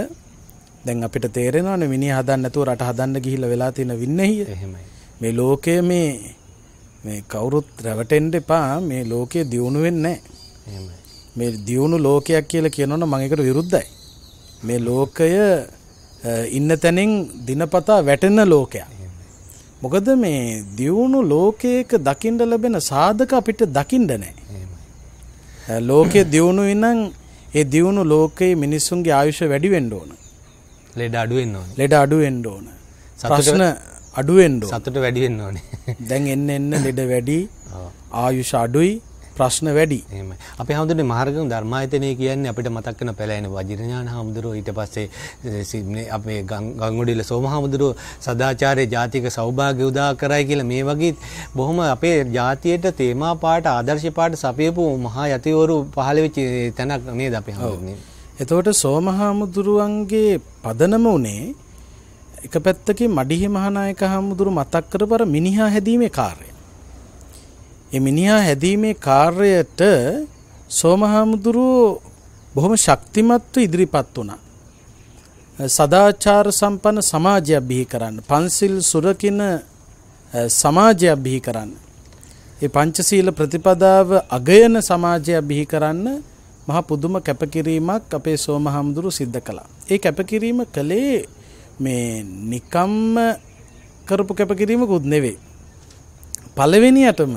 දැන් අපිට තේරෙනවනේ මිනිහ හදන්න නැතුව රට හදන්න ගිහිල්ලා වෙලා තියෙන වින්නේහිය. එහෙමයි. මේ ලෝකයේ මේ මේ කවුරුත් රැවටෙන්න එපා මේ ලෝකයේ දියුණු වෙන්නේ නැහැ. මේ දියුණු ලෝකයක් කියලා කියනවනම් මම ඒකට විරුද්ධයි. මේ ලෝකය ඉන්න තැනින් දිනපතා වැටෙන ලෝකයක්. මොකද මේ දියුණු ලෝකයක දකින්න ලැබෙන සාධක අපිට දකින්න නැහැ. ලෝකයේ දියුණු වෙනං ඒ දියුණු ලෝකයේ මිනිස්සුන්ගේ ආයුෂ වැඩි වෙන්න ඕන. ලෙඩ අඩු වෙන්න ඕන. ලෙඩ අඩු වෙන්න ඕන. ප්‍රශ්න අඩුවෙන්ඩ සතුට වැඩිවෙන්න ඕනේ දැන් එන්න එන්න ලෙඩ වැඩි ආයුෂ අඩුයි ප්‍රශ්න වැඩි අප හමුදුට මාර්ගම ධර්මායතනය කියන්නේ අපිට මතක්කන පැලෑන වජිරඥාන හාමුදුරුව ඊට පස්සේ සිනේ අපේ ගංගොඩිල සෝම හාමුදුරුව සදාචාරය ජාතික සෞභාග්‍ය උදා කරයි කියල මේ වගේ බොහොම අපේ ජාතියට තේමා පාට ආදර්ශ පාට සපයපු මහා යතිවරු පහළවෙච්චි තැනක් නේ දපේ හවන්නේ එතවට සෝමහාමුදුරුවන්ගේ පදනම වනේ එක පැත්තකින් මඩිහි මහනායක හාමුදුරු මතක් කරපර මිනිහා හැදීමේ කාර්යය. ඒ මිනිහා හැදීමේ කාර්යයට සෝම හාමුදුරුව බොහොම ශක්තිමත්ව ඉදිරිපත් වුණා. සදාචාර සම්පන්න සමාජයක් බිහි කරන්න, පන්සිල් සුරකින සමාජයක් බිහි කරන්න. ඒ පංචශීල ප්‍රතිපදාව අගයන සමාජයක් බිහි කරන්න මහා පුදුම කැපකිරීමක් අපේ සෝම හාමුදුරුව සිද්ධ කළා. ඒ කැපකිරීම කළේ මේ නිකම්ම කරපු කැපකිරීමකුත් නෙවේ. පලවෙනියටම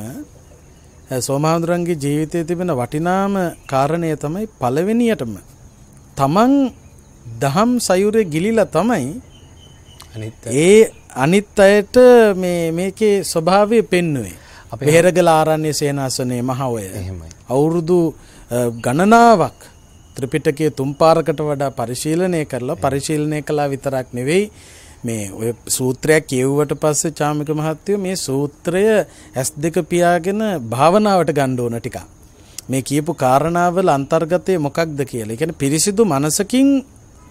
සෝමාන්දුරන්ගේ ජීවිතය තිබෙන වටිනාම කාරණය තමයි පලවෙනියටම තමන් දහම් සයුරය ගිලිල තමයි ඒ අනිත් අයට මේකේ ස්වභාවය පෙන්නුවේ. බෙහෙරගල ආරන්නේ සේනාසනය මහවය අවුරුදු ගණනාවක් ත්‍රිපිටකයේ තුන් පාරකට වඩා පරිශීලනය කරලා පරිශීලනය කළා විතරක් නෙවෙයි මේ ඔය සූත්‍රයක් කියවුවට පස්සේ චාමික මහත්තයෝ මේ සූත්‍රය ඇස් දෙක පියාගෙන භාවනාවට ගන්න ඕන ටිකක්. මේ කියපු කාරණාවල අන්තර්ගතය මොකක්ද කියලා. ඒ කියන්නේ පිරිසිදු මනසකින්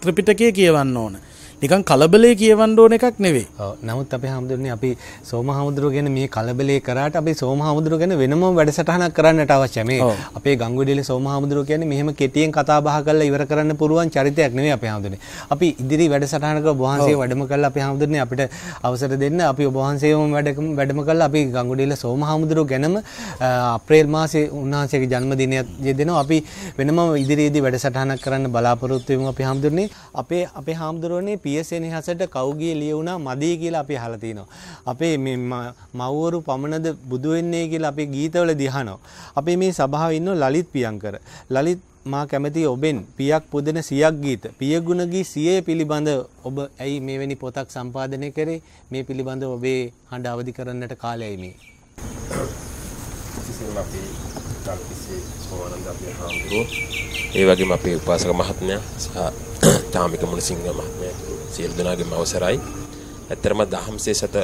ත්‍රිපිටකය කියවන්න ඕන. නිකන් කලබලේ කියවන්න ඕන එකක් නෙවෙයි. නමුත් අපි හාමුදුරනේ අපි සෝම හාමුදුරුවෝ ගැන මේ කලබලේ කරාට අපි සෝම හාමුදුරුවෝ ගැන වෙනම වැඩසටහනක් කරන්නට අවශ්‍ය මේ. අපේ ගංගොඩිලේ සෝම හාමුදුරුවෝ කියන්නේ මෙහෙම කෙටියෙන් කතා බහ කරලා ඉවර කරන්න පුළුවන් චරිතයක් නෙවෙයි අපේ හාමුදුරනේ. අපි ඉදිරි වැඩසටහනක ඔබ වහන්සේ වැඩම කරලා අපේ හාමුදුරනේ අපිට අවසර දෙන්න අපි ඔබ වහන්සේවම වැඩම වැඩම කරලා අපි ගංගොඩිලේ සෝම හාමුදුරුවෝ ගැනම අප්‍රේල් මාසේ උන්වහන්සේගේ ජන්මදිනයත් යෙදෙනවා. අපි වෙනම ඉදිරියේදී වැඩසටහනක් කරන්න බලාපොරොත්තු වෙමු අපි හාමුදුරනේ. අපේ අපේ හාමුදුරුවනේ පියසෙනෙහසට කවුගේ ලියවුණා මදි කියලා අපි අහලා තිනවා. අපේ මේ මව්වරු පමණද බුදු වෙන්නේ කියලා අපේ ගීතවල දිහනවා. අපේ මේ සභාවේ ඉන්න ලලිත් පියංකර. ලලිත් මා කැමති ඔබෙන් පියක් පුදෙන සියක් ගීත පියගුණ ගී සියේ පිළිබඳ ඔබ ඇයි මෙවැනි පොතක් සම්පාදනය කරේ මේ පිළිබඳ ඔබේ හඬ අවදි කරන්නට කාලයයි මේ. කිසිම අපි කල්පිසේ සෝනන්ද අපි හාමුදුරුවෝ ඒ වගේම අපේ උපාසක මහත්මයා සහ චාමික මුණසිංහ මහත්මයා සියලු දෙනාගේම අවසරයි. ඇත්තරම දහම්සේ සත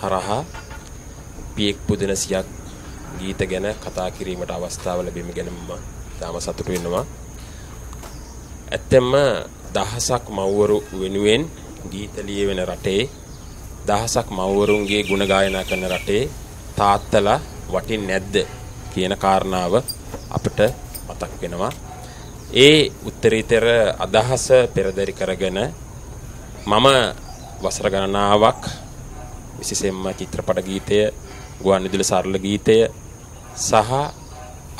හරහා පියෙක් පුදෙන සියක් ගීත ගැන කතා කිරීමට අවස්ථාව ලැබීම ගැන මම තාම සතුටු වෙනවා. ඇත්තෙන්ම දහසක් මව්වරු වෙනුවෙන් ගීත ලියවෙන රටේ දහසක් මව්වරුන්ගේ ගුණ ගායනා කරන රටේ තාත්තලා වටින් නැද්ද කියන කාරණාව අපිට මතක් වෙනවා. ඒ උත්තරීතර අදහස පෙරදරි කරගෙන මම වසර ගණනාවක් විශේෂයෙන්ම චිත්‍රපට ගීතය, ගුවන් විදුලි සරල ගීතය සහ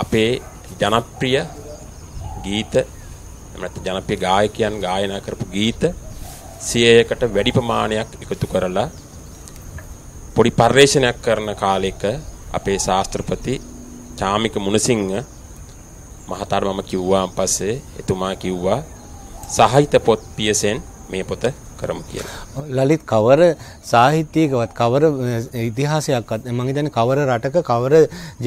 අපේ ජනප්‍රිය ගීත එමත් ජනප්‍රිය ගායකයන් ගායනා කරපු ගීත 100කට වැඩි ප්‍රමාණයක් එකතු කරලා පොඩි පරිශ්‍රණයක් කරන කාලෙක අපේ ශාස්ත්‍රපති චාමික මුණසිංහ මහතාට මම කිව්වාන් පස්සේ එතුමා කිව්වා සාහිත්‍ය පොත් පියසෙන් මේ පොත කරමු කියලා. ලලිත් කවර සාහිත්‍යයකවත් කවර ඉතිහාසයක්වත් මම හිතන්නේ කවර රටක කවර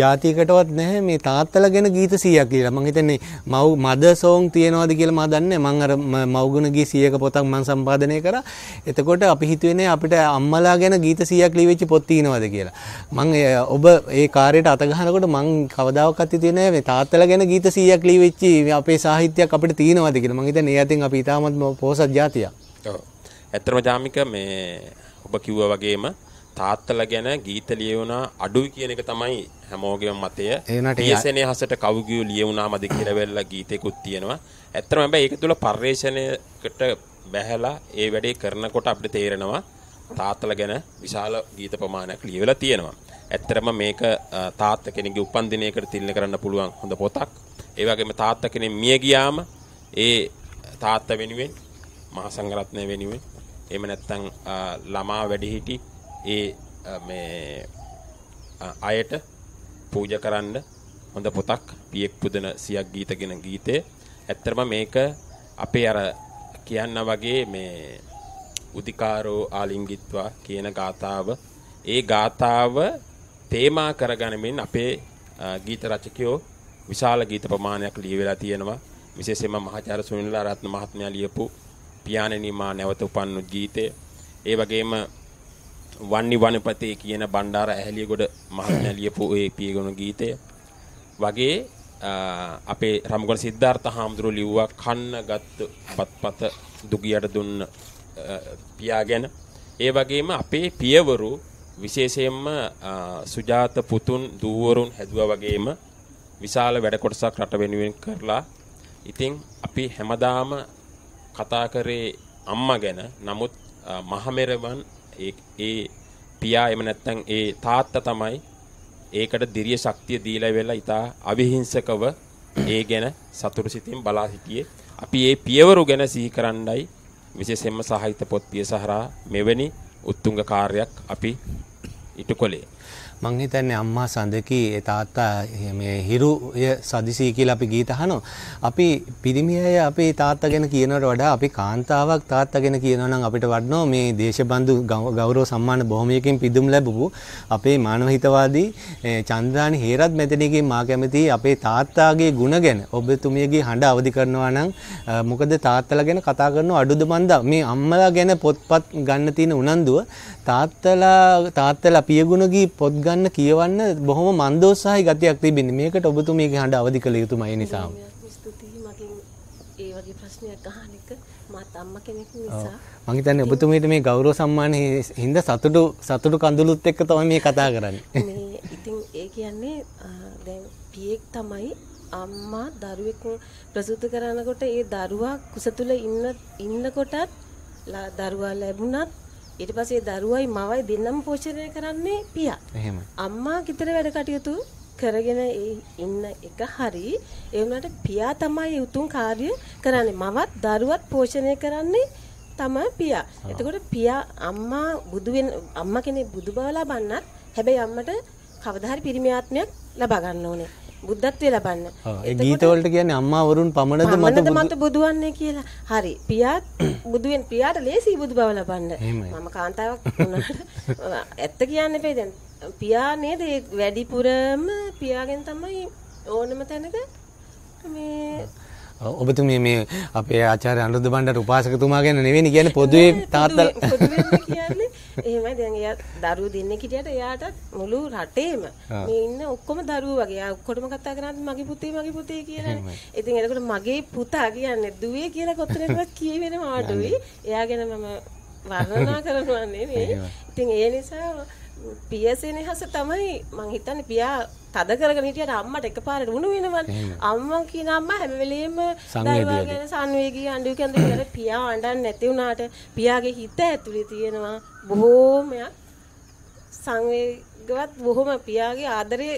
ජාතියකටවත් නැහැ මේ තාත්තලා ගැන ගීත 100ක් කියලා. මම හිතන්නේ මව් මද සෝන් තියනවාද කියලා මම දන්නේ නැහැ. මම අර මව්ගුණ ගී 100ක පොතක් මම සම්පාදනය කරා. එතකොට අපි හිතුවේ අපිට අම්මලා ගැන ගීත 100ක් ලියවිච්ච පොත් තියෙනවද කියලා. මම ඔබ ඒ කාර්යයට අත ගහනකොට මං කවදාකත් හිතුවේ නැහැ මේ තාත්තලා ගැන ගීත 100ක් ලියවිච්චි අපේ සාහිත්‍යයක් අපිට තියෙනවද කියලා. මං හිතන්නේ ඒ අතින් අපි ඉතාමත් පොහොසත් ජාතියක්. ඔව්. ඇත්තම ජාමික මේ ඔබ කිව්වා වගේම තාත්තලා ගැන ගීත ලියවුණා අඩුයි කියන එක තමයි හැමෝගේම මතය. ටීඑස්එන්ඒ හසට කවුගියෝ ලියවුණාමද කියලා වෙලලා ගීතෙකුත් තියෙනවා. ඇත්තම හැබැයි ඒක තුල පරිශ්‍රණයකට බැහැලා ඒ වැඩේ කරනකොට අපිට තේරෙනවා තාත්තලා ගැන විශාල ගීත ප්‍රමාණයක් ලියවලා තියෙනවා. ඇත්තරම මේක තාත්ත කෙනෙක්ගේ උපන්දිනයකට තිලන කරන්න පුළුවන් හොඳ පොතක්. ඒ වගේම තාත්ත කෙනෙක් මිය ගියාම ඒ තාත්ත වෙනුවෙන් මහා සංඝරත්නය වෙනුවෙන් එහෙම නැත්නම් ළමා වැඩිහිටි ඒ මේ අයට පූජ කරන්න හොඳ පොතක් පියෙක් පුදන සියක් ගීතගෙන ගීතේ ඇත්තරම මේක අපේ අර කියන්න වගේ මේ උදිකාරෝ ආලිංගිත්වා කියන ගාථාව ඒ ගාථාව තේමා කරගනමින් අපේ ගීත රචකයෝ විශාල ගීත ප්‍රමාණයක් ලියවෙලා තියෙනවා විශේෂයෙන්ම මහාචාර්ය සුනිල් ආරත්න මහත්මයා ලියපු පියාණෙනි මා නැවත උපන්නු ගීතය ඒ වගේම වන්නි වනපතේ කියන බණ්ඩාර ඇහැලියගොඩ මහත්මයා ලියපු ඒ පියගුණ ගීතය වගේ අපේ රමගොඩ සිද්ධාර්ථ හාමුදුරුවෝ ලිව්වා කන්න ගත්ත පත්පත දුගියට දුන්න පියා ගැන ඒ වගේම අපේ පියවරු විශේෂයෙන්ම සුජාත පුතුන් දූවරුන් හැදුවා වගේම විශාල වැඩ කොටසක් රට වෙනුවෙන් කරලා ඉතින් අපි හැමදාම කතා කරේ අම්මා ගැන නමුත් මහමෙරවන් ඒ පියා එම නැත්තං ඒ තාත්ත තමයි ඒකට දිරිය ශක්තිය දීලා වෙලා ඉතා අවිහිංසකව ඒ ගැන සතුරු සිතින් බලා සිටියේ අපි ඒ පියවරු ගැන සිහි කරන්නයි විශේෂයෙන්ම සාහිත්‍ය පොත් පියසහරා මෙවැනි උත්තුංග කාර්යයක් අපි ඉටු කොළේ මං හිතන්නේ අම්මා සඳකි තාත්තා මේ හිරුය සදිසි කියලා අපි ගීත අහනවා. අපි පිරිමි අය අපේ තාත්තා ගැන කියනවට වඩා අපි කාන්තාවක් තාත්තා ගැන කියනවා නම් අපිට වඩනවා මේ දේශබන්දු ගෞරව සම්මාන බොහොමයකින් පිදුම් ලැබපු අපේ මානව හිතවාදී චන්ද්‍රානි හේරත් මෙතනගේ මා කැමති අපේ තාත්තාගේ ಗುಣ ගැන ඔබතුමියගේ හඬ අවදි කරනවා නම් මොකද තාත්තලා ගැන කතා කරන අඩුද මන්ද මේ අම්මලා ගැන පොත්පත් ගන්න තියෙන උනන්දුව තාත්තලා තාත්තලා පියගුණගේ පොත් ගන්න කියවන්න කියවන්න බොහොම මන්දෝත්සාහයි ගතියක් තිබෙන්නේ. මේකට ඔබතුමීගේ හඬ අවදි කළ යුතුමයි නිසාම. ස්තුතියි මගෙන් ඒ වගේ ප්‍රශ්නයක් අහන එක මත් අම්මා කෙනෙක් නිසා. මම හිතන්නේ ඔබතුමීට මේ ගෞරව සම්මාන හින්දා සතුටු සතුටු කඳුළුත් එක්ක තමයි මේ කතා කරන්නේ. මේ ඉතින් ඒ කියන්නේ දැන් පියෙක් තමයි අම්මා දරුවෙක් ප්‍රසූත කරනකොට ඒ දරුවා කුස තුල ඉන්න ඉන්නකොටත් දරුවා ලැබුණත් ඊට පස්සේ දරුවයි මවයි දෙන්නම පෝෂණය කරන්නේ පියා. එහෙම. අම්මා ගෙදර වැඩ කටයුතු කරගෙන ඉන්න එක හරි ඒ වුණාට පියා තමයි උතුම් කාර්ය කරන්නේ. මවත් දරුවත් පෝෂණය කරන්නේ තමයි පියා. එතකොට පියා අම්මා බුදු වෙන අම්මා කෙනෙක් බුදු බව ලබන්නත් හැබැයි අම්මට කවදා හරි පිරිමි ආත්මයක් ලබා ගන්න ඕනේ. බුද්ධත්වය ලබන්න. ඒ ගීතවලට කියන්නේ අම්මා වරුන් පමණද මත මත බුදුවන්නේ කියලා. හරි. පියාත් බුදුවෙන් පියාට ලේසි බුදු බව ලබන්න. මම කාන්තාවක් වුණාට ඇත්ත කියන්න එපේ දැන්. පියා නේද ඒ වැඩිපුරම පියාගෙන් තමයි ඕනම තැනක මේ ඔබතුමිය මේ අපේ ආචාර්ය අනුරුද්ධ බණ්ඩාර උපාසකතුමා ගැන නෙවෙයි කියන්නේ පොදුවේ තාත්තා කියන්නේ එහෙමයි දැන් එයා දරුවෝ දෙන්නෙක් හිටියට එයාටත් මුළු රටේම මේ ඉන්න ඔක්කොම දරුවෝ වගේ. එයා ඔක්කොටම කතා කරන්නේ මගේ පුතේ මගේ පුතේ කියලානේ. ඉතින් එතකොට මගේ පුතා කියන්නේ දුවේ කියලා කොතනකවත් කියවෙනම ආඩුයි. එයා ගැන මම වර්ණනා කරනවා නෙමෙයි. ඉතින් ඒ නිසා පියසේ නිහස තමයි මං හිතන්නේ පියා තද කරගෙන හිටියට අම්මට එකපාරට වුණ වෙනවනේ. අම්මා කියන අම්මා හැම වෙලෙම දරුවාගෙන සංවේගී අඬු කඳු කරලා පියා අඬන්නේ නැති වුණාට පියාගේ හිත ඇතුලේ තියෙනවා බොහෝමයක් සංවේගවත් බොහොම පියාගේ ආදරේ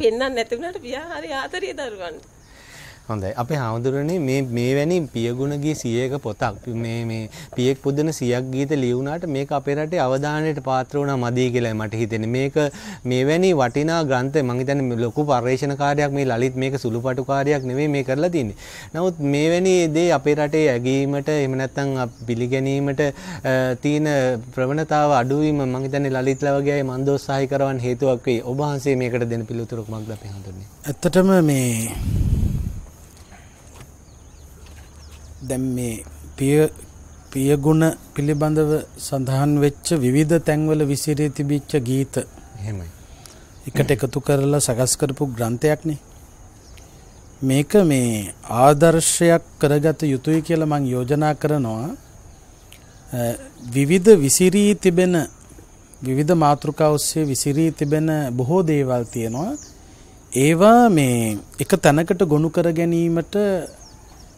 පෙන්වන්න නැති වුණාට පියා හරි ආදරේ දරුවන්ට. හොඳයි අපේ හාමුදුරනේ මේ මේ වැනි පියගුණගේ සියයක පොතක් මේ මේ පියෙක් පුදන සියක් ගීත ලියුණාට මේක අපේ රටේ අවධානයට පාත්‍ර වුණා මදි කියලා මට හිතෙන්නේ මේක මේ වැනි වටිනා ග්‍රන්ථ මම හිතන්නේ ලොකු පර්යේෂණකාරයක් මේ ලලිත් මේක සුළුපටුකාරයක් නෙවෙයි මේ කරලා තින්නේ. නමුත් මේ වැනි දේ අපේ රටේ ඇගීමට එහෙම නැත්නම් පිළිගැනීමට තියෙන ප්‍රවණතාව අඩු වීම මම හිතන්නේ ලලිත්ලා වගේ අය මන්දෝත්සාහය කරවන්න හේතුවක් වෙයි. ඔබ වහන්සේ මේකට දෙන පිළිතුරක් මම ලපේ හඳුන්නේ. ඇත්තටම මේ දැන් මේ පිය පියගුණ පිළිබඳව සඳහන් වෙච්ච විවිධ තැන්වල විසිරී තිබිච්ච ගීත එහෙමයි. එකට එකතු කරලා සකස් කරපු ග්‍රන්ථයක්නේ. මේක මේ ආදර්ශයක් කරගත යුතුයි කියලා මම යෝජනා කරනවා. විවිධ විසිරී තිබෙන විවිධ මාතෘකා ඔස්සේ විසිරී තිබෙන බොහෝ දේවල් තියෙනවා. ඒවා මේ එක තැනකට ගොනු කර ගැනීමට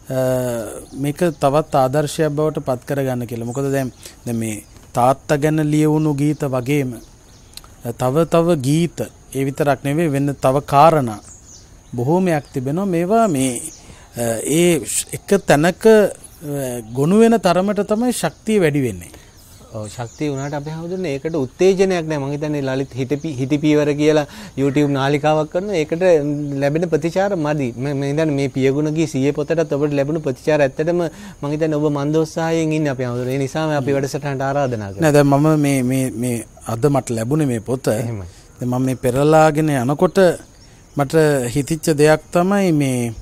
මේක තවත් ආදර්ශයක් බවට පත් කරගන්න කියලා. මොකද දැන් දැන් මේ තාත්තා ගැන ලියවුණු ගීත වගේම තව තව ගීත ඒ විතරක් නෙවෙයි වෙන තව කාරණා බොහෝමයක් තිබෙනවා මේවා මේ ඒ එක තැනක ගොනු වෙන තරමට තමයි ශක්තිය වැඩි වෙන්නේ. ශක්තිය වුණාට අපි හැමෝටම ඒකට උත්තේජනයක් නැහැ. මම හිතන්නේ ලලිත් හිතපි හිතපීවර කියලා YouTube නාලිකාවක් කරනවා. ඒකට ලැබෙන ප්‍රතිචාර මදි. මම හිතන්නේ මේ පියගුණගේ සීයේ පොතටත් ඔබට ලැබුණු ප්‍රතිචාර ඇත්තටම මම හිතන්නේ ඔබ මන්දෝත්සාහයෙන් ඉන්නේ අපි හැමෝටම. ඒ නිසාම අපි වැඩසටහනට ආරාධනා කරනවා. නෑ දැන් මම මේ මේ මේ අද මට ලැබුණේ මේ පොත. එහෙමයි. දැන් මම මේ පෙරලාගෙන යනකොට මට හිතිච්ච දෙයක් තමයි මේ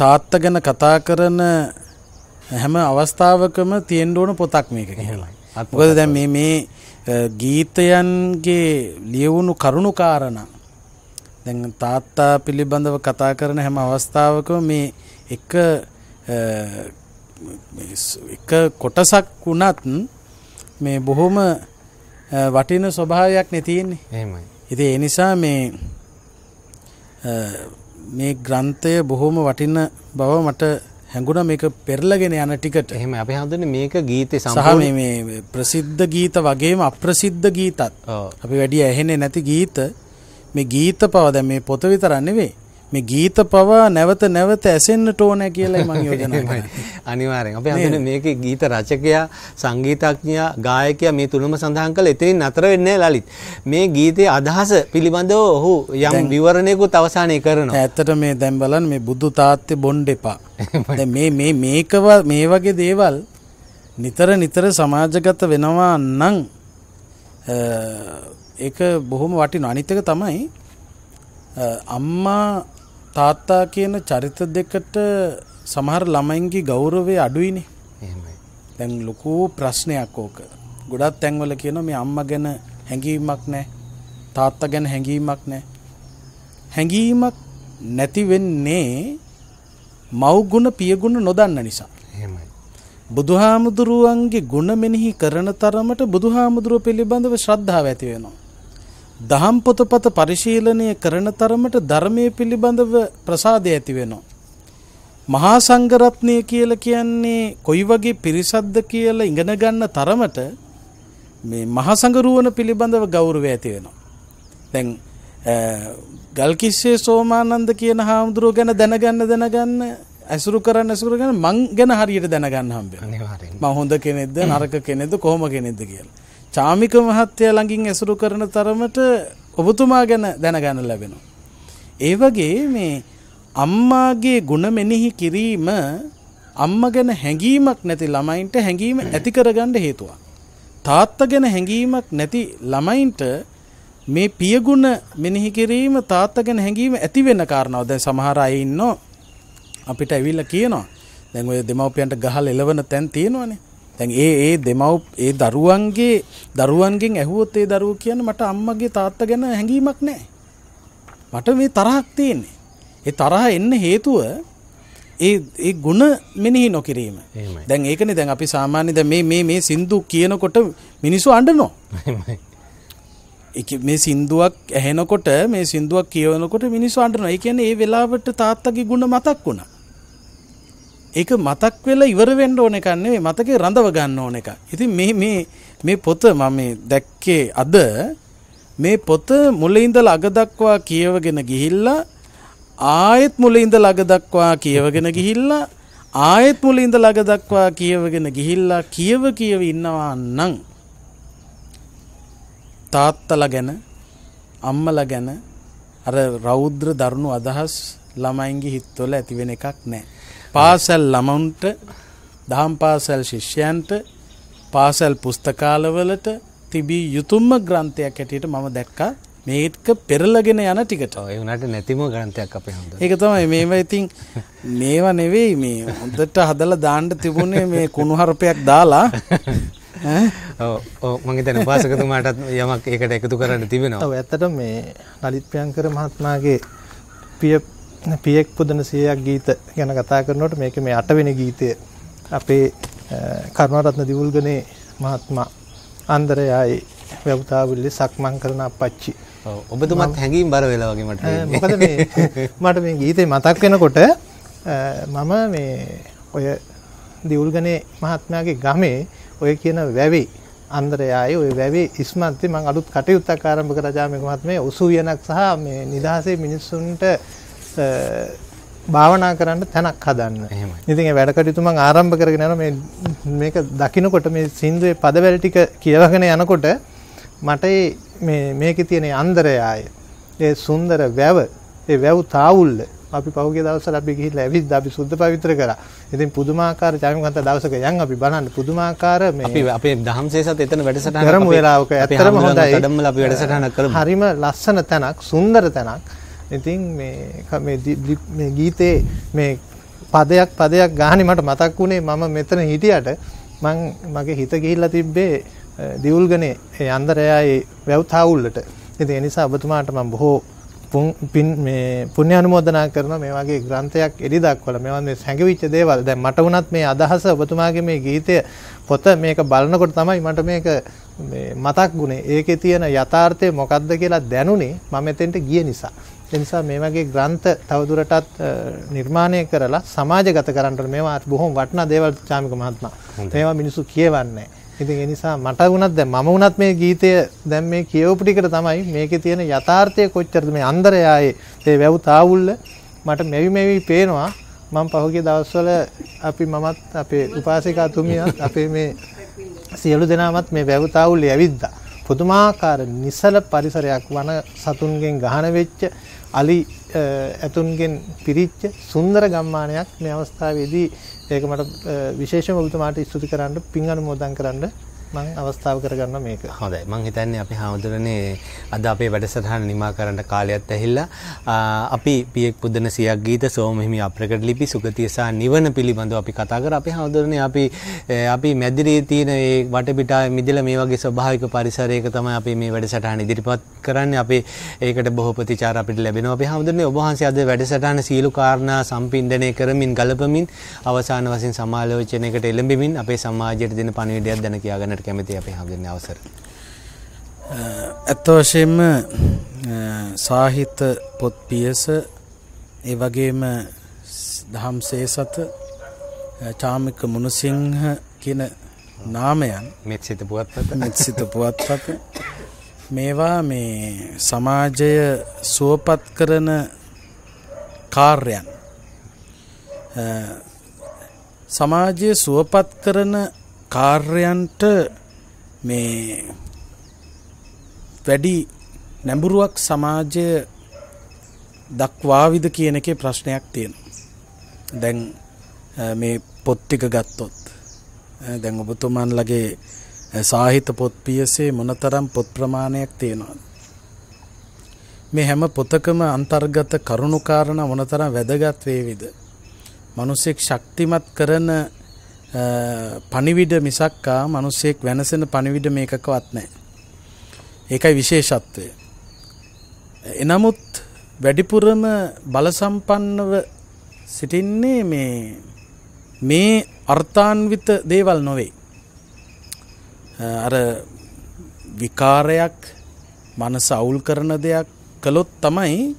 තාත්ත ගැන කතා කරන හැම අවස්ථාවකම තියෙන්න ඕන පොතක් මේක කියලා. මොකද දැන් මේ මේ ගීතයන්ගේ ලියවුණු කරුණු කාරණා දැන් තාත්තා පිළිබඳව කතා කරන හැම අවස්ථාවකම මේ එක එක කොටසක් වුණත් මේ බොහොම වටින ස්වභාවයක් නැතින්නේ එහෙමයි ඉතින් ඒ නිසා මේ මේ ග්‍රන්ථය බොහොම වටින බව මට හැඟුණ මේක පෙරලගෙන යන ටිකට එහෙම අපි හඳන මේක ගීත සහ මේ ප්‍රසිද්ධ ගීත වගේම අප්‍රසිද්ධ ගීතත් අපි වැඩිය ඇහෙන්නේ නැති ගීත මේ ගීත පවද මේ පොත විතරන්නේ වේ මේ ගීත පවා නැවත නැවත ඇසෙන්න්නට ඕන කියලා මං යෝජනයි අනිවාරෙන් අප හඳන මේක ගීත රචකයා සංගීතඥා ගායකය මේ තුළම සඳහන් කළ එතිරින් අතර වෙන්නේ ලලිත් මේ ගීතය අදහස පිළිබඳව ඔහු යම් විවරණයකු තවසානය කරන ඇත්තට මේ දැම්බලන් මේ බුද්ධ තාත්්‍ය බොන්්ඩ එපා මේ මේ මේකව මේ වගේ දේවල් නිතර නිතර සමාජගත වෙනවා නං ඒ බොහොම වටින අනිත්තක තමයි අම්මා තාත්තා කියන චරිත දෙකට සමහර ළමයින්ගේ ගෞරවය අඩුයිනේ එහෙමයි දැන් ලොකු ප්‍රශ්නයක් ඕක ගොඩක් තැන්වල කියන මේ අම්මා ගැන හැඟීමක් නැහැ තාත්තා ගැන හැඟීමක් නැහැ හැඟීමක් නැති වෙන්නේ මව්ගුණ පියගුණ නොදන්න නිසා එහෙමයි බුදුහාමුදුරුවන්ගේ ගුණ මෙනෙහි කරන තරමට බුදුහාමුදුරුව පිළිබඳව ශ්‍රද්ධාව ඇති වෙනවා දහම් පොතපත පරිශීලනය කරන තරමට ධර්මයේ පිළිබඳව ප්‍රසාදය ඇති වෙනවා. මහා සංඝරත්නය කියලා කියන්නේ කොයි වගේ පිරිසක්ද කියලා ඉගෙන ගන්න තරමට මේ මහා සංඝරුවන පිළිබඳව ගෞරවය ඇති වෙනවා. දැන් ගල්කිස්සේ සෝමානන්ද කියන හාමුදුරුව ගැන දැනගන්න දැනගන්න ඇසුරු කරන්න ඇසුරු කරන්න මං ගැන හරියට දැනගන්න හම්බෙනවා. මම හොඳ කෙනෙක්ද නරක කෙනෙක්ද කොහොම කෙනෙක්ද කියලා. චාමික මහත්තයා ළඟින් ඇසුරු කරන තරමට ඔබතුමා ගැන දැනගන්න ලැබෙනවා. ඒ වගේ මේ අම්මාගේ ගුණ මෙනෙහි කිරීම අම්මා ගැන හැඟීමක් නැති ළමයින්ට හැඟීම ඇති කරගන්න හේතුවක්. තාත්තා ගැන හැඟීමක් නැති ළමයින්ට මේ පියගුණ මෙනෙහි කිරීම තාත්තා ගැන හැඟීම ඇති වෙන කාරණාව. දැන් සමහර අය ඉන්නෝ අපිට ඇවිල්ලා කියනවා. දැන් ඔය දෙමව්පියන්ට ගහලා එලවන තැන් තියෙනවනේ. දැන් ඒ ඒ දෙමව් ඒ දරුවන්ගේ දරුවන්ගෙන් ඇහුවොත් ඒ දරුවෝ කියන්නේ මට අම්මගේ තාත්තා ගැන හැඟීමක් නැහැ. මට මේ තරහක් තියෙන්නේ. ඒ තරහ එන්න හේතුව ඒ ඒ ಗುಣ මෙනෙහි නොකිරීම. දැන් ඒකනේ දැන් අපි සාමාන්‍ය දැන් මේ මේ මේ සින්දු කියනකොට මිනිස්සු අඬනවා. මේ සින්දුවක් ඇහෙනකොට මේ සින්දුවක් කියවනකොට මිනිස්සු අඬනවා. ඒ කියන්නේ ඒ වෙලාවට තාත්තගේ ಗುಣ මතක් වුණා. ඒක මතක් වෙලා ඉවර වෙන්න ඕන එකක් නෙවෙයි මතකේ රඳව ගන්න ඕන එක. ඉතින් මේ මේ මේ පොත මම මේ දැක්කේ අද මේ පොත මුලින්දලා අග දක්වා කියවගෙන ගිහිල්ලා ආයෙත් මුලින්දලා අග දක්වා කියවගෙන ගිහිල්ලා ආයෙත් මුලින්දලා අග දක්වා කියවගෙන ගිහිල්ලා කියව කියව ඉන්නවා නම් තාත්තලා ගැන අම්මලා ගැන අර රෞද්‍ර දරුණු අදහස් ළමයින්ගේ හිත්වල ඇති වෙන එකක් නැහැ. පාසල් ළමන්ට දහම් පාසල් ශිෂ්‍යයන්ට පාසල් පුස්තකාලවලට තිබී යුතුම්ම ග්‍රන්ථයක් ඇටියට මම දැක්කා මේක පෙරලගෙන යන ටිකට ඒනට නැතිම ග්‍රන්ථයක් අපේ හොඳ එක තමයි මේවා ඉතින් මේවා නෙවෙයි මේ හොඳට හදල දාණ්ඩ තිබුණේ මේ කුණු හරපයක් දාලා මගේතන පාසකතුමාටත් යමක් ඒකට එකතු කරන්න තිබෙනවා ඇත්තට මේ නලිත් ප්‍රියංකර මහත්මාගේ පිය පියෙක් පුදන සියයක් ගීත ගැන කතා කරනකොට මේක මේ අටවෙනි ගීතය අපේ කරුණාරත්න දිවුල්ගනේ මහත්මා අන්දරයයි වැවතාවුල්ලේ සක්මන් කරන අපච්චි. ඔබතුමත් හැඟීම් බර වෙලා වගේ මට. මොකද මේ මට මේ ගීතේ මතක් වෙනකොට මම මේ ඔය දිවුල්ගනේ මහත්මයාගේ ගමේ ඔය කියන වැවේ අන්දරයයි ඔය වැවේ ඉස්මත්ති මං අලුත් කටයුත්තක් ආරම්භ කරා ජාමික මහත්මයා උසු වියනක් සහ මේ නිදහසේ මිනිස්සුන්ට භාවනා කරන්න තැනක් හදන්න. ඉතින් ඒ වැඩ කටයුතු මම ආරම්භ කරගෙන යනවා මේ මේක දකින්නකොට මේ සින්දුවේ පදවැල ටික කියවගෙන යනකොට මට මේ මේකේ තියෙන අන්දරය ආය ඒ සුන්දර වැව ඒ වැව් තාවුල්ල අපි පහුගිය දවස්වල අපි ගිහිල්ලා ඇවිත් අපි සුද්ධ පවිත්‍ර කරා. ඉතින් පුදුමාකාර ජාමිකන්ත දවසක යන් අපි බලන්න පුදුමාකාර මේ අපි අපේ දහම්සේසත් එතන වැඩසටහනක් කරමු වෙලාවක. ඇත්තටම හොඳයි. වැඩම අපි වැඩසටහනක් කරමු. හරිම ලස්සන තැනක්, සුන්දර තැනක්. ඉතින් මේ ගීතේ මේ පදයක් පදයක් ගානේ මට මතක් වුණේ මම මෙතන හිටියට මං මගේ හිත ගිහිල්ලා තිබ්බේ දියුල්ගනේ ඒ අන්දරයායේ වැව්තාවුල්ලට. ඉතින් ඒ නිසා ඔබතුමාට මම බොහෝ පින් මේ පුණ්‍ය අනුමෝදනා කරන මේ වගේ ග්‍රන්ථයක් එලි දක්වලා මේවා මේ සැඟවිච්ච දේවල් දැන් මට වුණත් මේ අදහස ඔබතුමාගේ මේ ගීතය පොත මේක බලනකොට තමයි මට මේක මේ මතක් වුණේ. ඒකේ තියෙන යථාර්ථය මොකක්ද කියලා දැනුනේ මම එතෙන්ට ගිය නිසා. එනිසා මේ වගේ ග්‍රන්ථ තවදුරටත් නිර්මාණය කරලා සමාජගත කරන්න මේවා බොහොම වටිනා දේවල් චාමික මහත්මයා. මේවා මිනිස්සු කියවන්නේ ඉතින් ඒ නිසා මට වුණත් දැන් මම වුණත් මේ ගීතය දැන් මේ කියවපු ටිකට තමයි මේකේ තියෙන යථාර්ථය කොච්චරද මේ අන්දරයායේ ඒ වැව් තාවුල්ල මට මෙවි මෙවි පේනවා මම පහුගිය දවස්වල අපි මමත් අපේ උපාසිකාතුමියත් අපේ මේ සියලු දෙනාමත් මේ වැව් තාවුල්ලේ ඇවිද්දා. පුදුමාකාර නිසල පරිසරයක් වන සතුන්ගෙන් ගහන වෙච්ච අලි ඇතුන්ගෙන් පිරිච්ච සුන්දර ගම්මානයක් මේ අවස්ථාවේදී ඒක මට විශේෂම ඔබතුමාට ස්තුති කරන්න පින් අනුමෝදන් කරන්න මම අවස්ථාව කරගන්න මේක. හොඳයි. මම හිතන්නේ අපි හාමුදුරනේ අද අපේ වැඩසටහන නිමා කරන්න කාලයත් ඇහිලා අපි පියෙක් පුදන සියක් ගීත සෝමහිමි අප්‍රකට ලිපි සුගතිය සහ නිවන පිළිබඳව අපි කතා කරා. අපි හාමුදුරනේ අපි අපි මැදිරියේ තියෙන ඒ වටපිටා මිදලා මේ වගේ ස්වභාවික පරිසරයක තමයි අපි මේ වැඩසටහන ඉදිරිපත් කරන්නේ. අපි ඒකට බොහෝ ප්‍රතිචාර අපිට ලැබෙනවා. අපි හාමුදුරනේ ඔබ වහන්සේ අද වැඩසටහන සීලු කාරණා සම්පින්දණය කරමින් ගලපමින් අවසාන වශයෙන් සමාලෝචනයකට එළඹෙමින් අපේ සමාජයට දෙන පණිවිඩයක් දැන කියාගන්න දැනගන්නට කැමති අපේ හඳුන්න අවසර. ඇත්ත වශයෙන්ම සාහිත්‍ය පොත් පියස ඒ වගේම දහම් සේසත චාමික මුණසිංහ කියන නාමයන් මෙත්සිත පුවත්පත මෙත්සිත පුවත්පත මේවා මේ සමාජය සුවපත් කරන කාර්යයන් සමාජය සුවපත් කරන කාර්යයන්ට මේ වැඩි නැඹුරුවක් සමාජය දක්වාවිද කියන එකේ ප්‍රශ්නයක් තියෙනවා. දැන් මේ පොත් ටික ගත්තොත් දැන් ඔබතුමන්ලගේ සාහිත්‍ය පොත් පියසේ මොනතරම් පොත් ප්‍රමාණයක් තියෙනවද? මේ හැම පොතකම අන්තර්ගත කරුණු කාරණා මොනතරම් වැදගත් වේවිද? මිනිසෙක් ශක්තිමත් කරන පණිවිඩ මිසක්කා මිනිස්සෙක් වෙනසෙන පණිවිඩ මේකකවත් නැහැ. ඒකයි විශේෂත්වය. එනමුත් වැඩිපුරම බලසම්පන්නව සිටින්නේ මේ මේ අර්ථාන්විත දේවල් නොවේ. අර විකාරයක් මනස අවුල් කරන දෙයක් කළොත් තමයි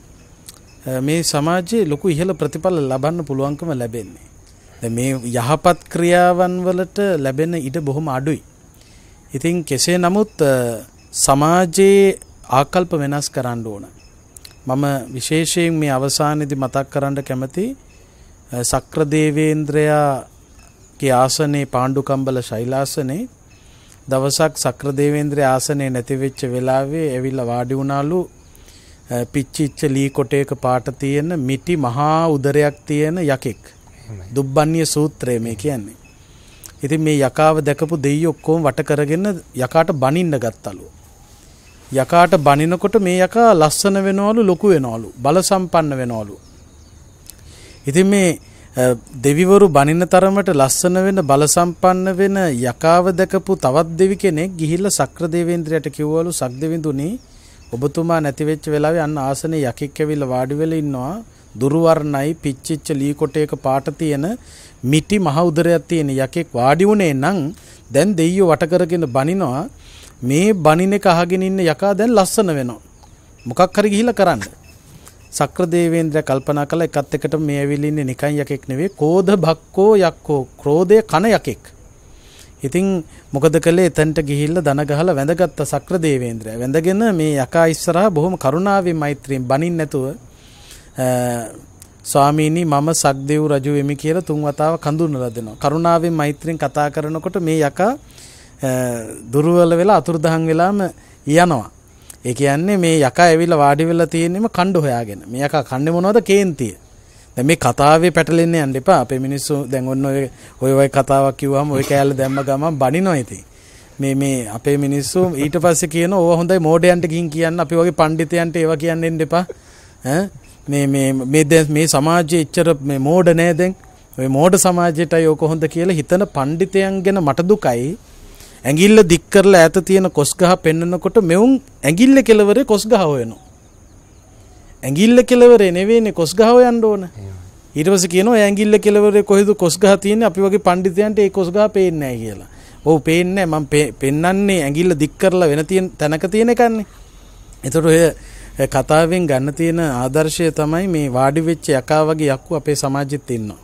මේ සමාජයේ ලොකු ඉහළ ප්‍රතිඵල ලබන්න පුළුවන්කම ලැබෙන්නේ. මේ යහපත් ක්‍රියාවන් වලට ලැබෙන ඉඩ බොහොම අඩුයි. ඉතින් කෙසේ නමුත් සමාජයේ ආකල්ප වෙනස් කරන්න ඕන. මම විශේෂයෙන් මේ අවසානයේදී මතක් කරන්න කැමති සක්‍රදේවේන්ද්‍රයාගේ ආසනේ පාණ්ඩුකම්බල ශෛලාසනේ දවසක් සක්‍රදේවේන්ද්‍ර ආසනේ නැති වෙච්ච වෙලාවේ ඇවිල්ලා වාඩි වුණාලු පිච්චිච්ච ලී කොටයක පාට තියෙන මිටි මහා උදරයක් තියෙන යකෙක්. දුබ්බන්්‍ය සූත්‍රය මේ කියන්නේ. ඉතින් මේ යකාව දැකපු දෙයියෝ ඔක්කොම වට කරගෙන යකාට බනින්න ගත්තලු. යකාට බනිනකොට මේ යකා ලස්සන වෙනවලු ලොකු වෙනවලු බල සම්පන්න වෙනවලු. ඉතින් මේ දෙවිවරු බනින තරමට ලස්සන වෙන බල සම්පන්න වෙන යකාව දැකපු තවත් දෙවි කෙනෙක් ගිහිල්ලා සක්‍රදේවේන්ද්‍රයට කිව්වලු සක්දෙවිඳුනි ඔබතුමා නැති වෙච්ච වෙලාවේ අන්න ආසනේ යකෙක් ඇවිල්ලා වාඩි වෙලා ඉන්නවා දුර්වර්ණයි පිච්චිච්ච ලී කොටයක පාට තියෙන මිටි මහ උදරයක් තියෙන යකෙක් වාඩි වුණේ නම් දැන් දෙයියෝ වට කරගෙන බනිනවා මේ බනින එක අහගෙන ඉන්න යකා දැන් ලස්සන වෙනවා මොකක් හරි ගිහිල්ලා කරන්න සක්‍රදේවේන්ද්‍ර කල්පනා කළා එකත් එකට මේ ඇවිල්ලා ඉන්නේ නිකන් යකෙක් නෙවෙයි කෝධ භක්කෝ යක්කෝ ක්‍රෝධය කන යකෙක් ඉතින් මොකද කළේ එතනට ගිහිල්ලා දන ගහලා වැඳගත්ත සක්‍රදේවේන්ද්‍රය. වැඳගෙන මේ යකා ඉස්සරහා බොහොම කරුණාවෙන් මෛත්‍රියෙන් බනින් නැතුව ස්වාමීනි මම සක්දේව් රජු වෙමි කියලා තුන් වතාවක් හඳුන්වලා දෙනවා. කරුණාවෙන් මෛත්‍රියෙන් කතා කරනකොට මේ යකා දුර්වල වෙලා අතුරුදහන් වෙලාම යනවා. ඒ කියන්නේ මේ යකා ඇවිල්ලා වාඩි වෙලා තියෙනෙම කණ්ඩ හොයාගෙන. මේ යකා කන්නේ මොනවද? කේන්තිය. දැන් මේ කතාවේ පැටලෙන්න යන්න එපා. අපේ මිනිස්සු දැන් ඔන්න ඔය ඔය වගේ කතාවක් කිව්වම ඔය කෑල්ල දැම්ම ගමන් බනිනවා ඉතින්. මේ මේ අපේ මිනිස්සු ඊට පස්සේ කියන ඕවා හොඳයි මෝඩයන්ට ගිහින් කියන්න අපි වගේ පඬිතයන්ට ඒවා කියන්න එන්න එපා. ඈ මේ මේ මේ දැන් මේ සමාජයේ එච්චර මේ මෝඩ නෑ දැන්. ඔය මෝඩ සමාජයටයි ඕක හොඳ කියලා හිතන පඬිතයන් ගැන මට දුකයි. ඇඟිල්ල දික් කරලා ඈත තියෙන කොස් ගහ පෙන්නකොට මෙවුන් ඇඟිල්ල කෙලවරේ කොස් ගහ හොයනවා. ඇඟිල්ල කෙලවරේ නෙවෙයිනේ කොස් ගහ හොයන්න ඕන. ඊට පස්සේ කියනවා ඇඟිල්ල කෙලවරේ කොහෙද කොස් ගහ තියෙන්නේ අපි වගේ පඬිතයන්ට ඒ කොස් ගහ පේන්නේ නැහැ කියලා. ඔව් පේන්නේ නැහැ මම පෙන්නන්නේ ඇඟිල්ල දික් කරලා වෙන තියෙන තැනක තියෙන එකන්නේ. එතකොට ඔය කතාවෙන් ගන්න තියෙන ආදර්ශය තමයි මේ වාඩි වෙච්ච යකා වගේ යක්කු අපේ සමාජෙත් ඉන්නවා.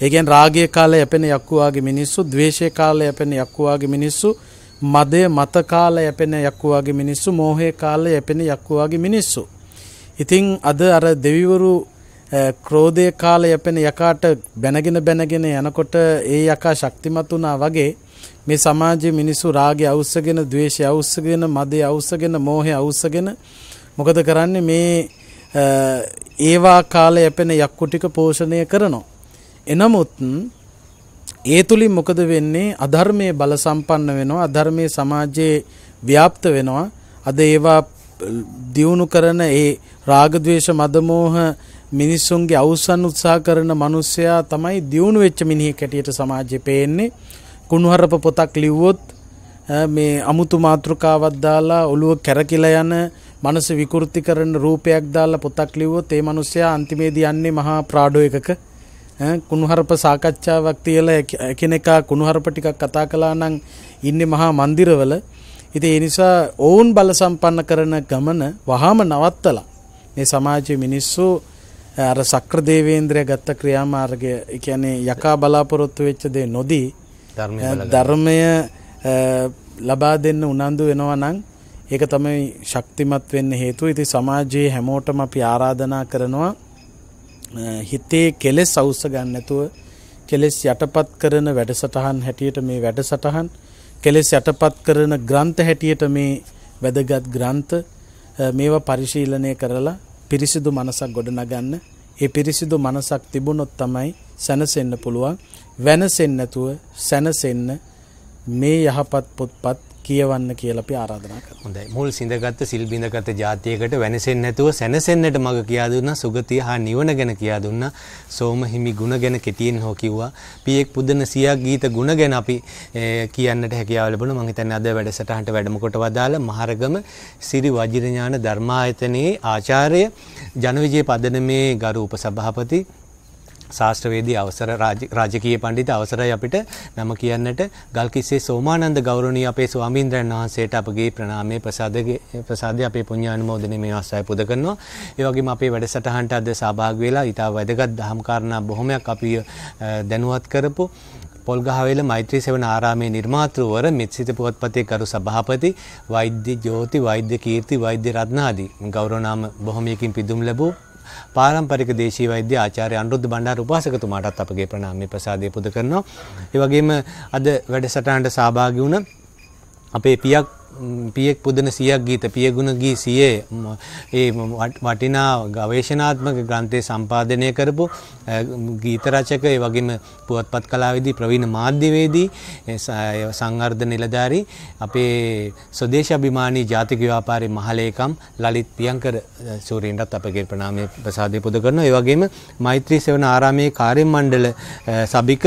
ඒ කියන්නේ රාගයේ කාලේ යැපෙන යක්කුවාගේ මිනිස්සු, ද්වේෂයේ කාලේ යැපෙන යක්කුවාගේ මිනිස්සු, මදය මත කාලේ යැපෙන යක්කුවාගේ මිනිස්සු, මෝහයේ කාලේ යැපෙන යක්කුවාගේ මිනිස්සු. ඉතින් අද අර දෙවිවරු ක්‍රෝධයේ කාලේ යැපෙන යකාට බැනගෙන බැනගෙන යනකොට ඒ යකා ශක්තිමත් වුණා වගේ මේ සමාජයේ මිනිස්සු රාගය අවුස්සගෙන, ද්වේෂය අවුස්සගෙන, මදය අවුස්සගෙන, මෝහය අවුස්සගෙන මොකද කරන්නේ මේ ඒවා කාලය යැපෙන යක්කු ටික පෝෂණය කරනවා. එනමුත් ඒ තුලින් මොකද වෙන්නේ අධර්මයේ බල සම්පන්න වෙනවා අධර්මයේ සමාජයේ ව්‍යාප්ත වෙනවා අද ඒවා දියුණු කරන ඒ රාග ద్వේෂ මද මෝහ මිනිස්සුන්ගේ අවසන් උත්සාහ කරන මිනිස්සයා තමයි දියුණු වෙච්ච මිනිහෙක් හැටියට සමාජයේ පේන්නේ කුණුහරප පොතක් ලිව්වොත් මේ අමුතු මාතෘකාවක් දාලා ඔළුව කැරකිලා යන මනස විකෘති කරන රූපයක් දාලා පොතක් ලිව්වොත් ඒ මිනිස්සයා අන්තිමේදී යන්නේ මහා ප්‍රාඩෝ එකක කුණුහරුප සාකච්ඡාවක් තියලා එකිනෙකා කුණුහරුප ටිකක් කතා කළා නම් ඉන්නේ මහා મંદિરවල ඉතින් ඒ නිසා ඔවුන් බල සම්පන්න කරන ගමන වහාම නවත්තලා මේ සමාජයේ මිනිස්සු අර සක්‍ර දේවේන්ද්‍රය ගත්ත ක්‍රියාමාර්ගය ඒ කියන්නේ යකා බලාපොරොත්තු වෙච්ච දේ නොදී ධර්මය ලබා දෙන්න උනන්දු වෙනවා නම් ඒක තමයි ශක්තිමත් වෙන්න හේතුව. ඉතින් සමාජයේ හැමෝටම අපි ආරාධනා කරනවා හිතේ කෙලෙස් අවශ්‍ය ගන්න නැතුව කෙලෙස් යටපත් කරන වැඩසටහන් හැටියට මේ වැඩසටහන් කෙලෙස් යටපත් කරන ග්‍රන්ථ හැටියට මේ වැදගත් ග්‍රන්ථ මේවා පරිශීලනය කරලා පිරිසිදු මනසක් ගොඩනගන්න ඒ පිරිසිදු මනසක් තිබුණොත් තමයි සැනසෙන්න පුළුවන් වෙනසෙන්නේ නැතුව සැනසෙන්න මේ යහපත් පොත්පත් කියවන්න කියලා අපි ආරාධනා කරනවා. හොඳයි. මුල් සිඳගත් සිල් බිඳගත් જાතියකට වෙනසෙන්නේ නැතුව සැනසෙන්නට මඟ කියා දුන්නා. සුගතිය හා නිවන ගැන කියා දුන්නා. සෝම හිමි ගුණ ගැන කෙටියෙන් හෝ කිව්වා. පියෙක් පුදන සියක් ගීත ගුණ ගැන අපි කියන්නට හැකියාව ලැබුණා. මම හිතන්නේ අද වැඩසටහනට වැඩම කොට වදාළ මහරගම සිරි වජිර ඥාන ධර්මායතනයේ ආචාර්ය ජනවිජේ පදනමේ ගරු උපසභාපති ශාස්ත්‍රවේදී අවසර රාජකීය පණ්ඩිත අවසරයි අපිට නම කියන්නට ගල්කිස්සේ සෝමානන්ද ගෞරවනීය අපේ ස්වාමීන්ද්‍රයන් වහන්සේට අපගේ ප්‍රණාමය ප්‍රසාදගේ ප්‍රසාදය අපේ පුණ්‍යානුමෝදනයේ මේ ආසය පුද කරනවා. ඒ වගේම අපේ වැඩසටහනට අද සහභාගී වෙලා ඊට වැදගත් දහම් කාරණා බොහොමයක් අපි දැනුවත් කරපු පොල්ගහවෙල මෛත්‍රී සෙවන ආරාමේ නිර්මාතෘවර මෙත්සිත පුවත්පතේ කරු සභාපති වෛද්‍ය ජෝති වෛද්‍ය කීර්ති වෛද්‍ය රත්නාදී ගෞරවනාම බොහොමයකින් පිදුම් ලැබූ පාරම්පරික දේශීය වෛද්‍ය ආචාර්ය අනුරුද්ධ බණ්ඩාර උපාසකතුමාටත් අපගේ ප්‍රණාමය ප්‍රසාදය පුද කරනවා. ඒ වගේම අද වැඩසටහනට සහභාගී වුණ අපේ පියක් පියෙක් පුදන සියක් ගීත පියගුණ ගී සියේ ඒ වටිනා ගවේශනාත්මක ග්‍රන්ථය සම්පාදනය කරපු ගීත රචක ඒ වගේම පුවත්පත් කලාවේදී ප්‍රවීණ මාධ්‍යවේදී සංවර්ධන නිලධාරී අපේ ස්වදේශාභිමානී ජාතික ව්‍යාපාරයේ මහලේකම් ලලිත් ප්‍රියංකර සූරීන්ටත් අපගේ ප්‍රණාමය ප්‍රසාදය පුද කරනවා ඒ වගේම මෛත්‍රී සෙවණ ආරාමේ කාර්ය මණ්ඩල සභික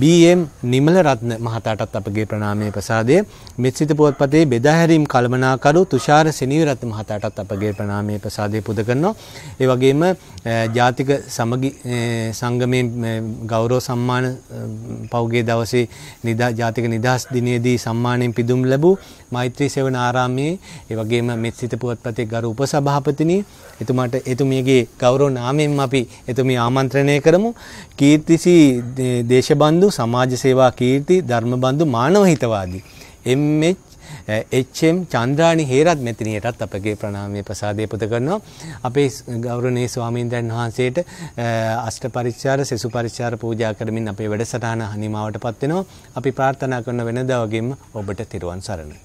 බම් නිමලරත්න මහතාටත් අපගේ ප්‍රනාමය ප්‍රසාදය මෙත්සිත පුවත්පතේ බෙදාහැරීම් කළමනාකරු තුෂාර සිනීරත් මහතාටත් අපගේ ප්‍රනාමය ප්‍රසාදය පුද කරනවා. ඒ වගේම ජාතික සමගි සංගමයේ ගෞරව සම්මාන පෞගේ දවසේ නිදා ජාතික නිදහස් දිනයේදී සම්මානයෙන් පිදුම් ලැබූ මෛත්‍රී සෙවණ ආරාමයේ ඒ වගේම මෙත්සිත පුවත්පතේ ගරු උපසභාපතිනි එතුමාට එතුමියගේ ගෞරව නාමයෙන් අපි එතුමිය ආමන්ත්‍රණය කරමු. කීර්තිසි දේශබන්දු බන්දු සමාජ සේවා කීර්ති ධර්මබන්දු මානව හිතවාදී එම්.එච්. එම් eh, චන්ද්‍රාණි හේරත් මෙතනියටත් අපගේ ප්‍රණාමය ප්‍රසාදය පුද කරනවා. අපේ ගෞරවනීය ස්වාමීන්ද්‍රයන් වහන්සේට eh, අෂ්ට පරිචාර සෙසු පරිචාර පූජා කරමින් අපේ වැඩසටහන හනිමාවටපත් වෙනවා. අපි ප්‍රාර්ථනා කරන වෙනදා වගේම ඔබට තිරුවන් සරණයි.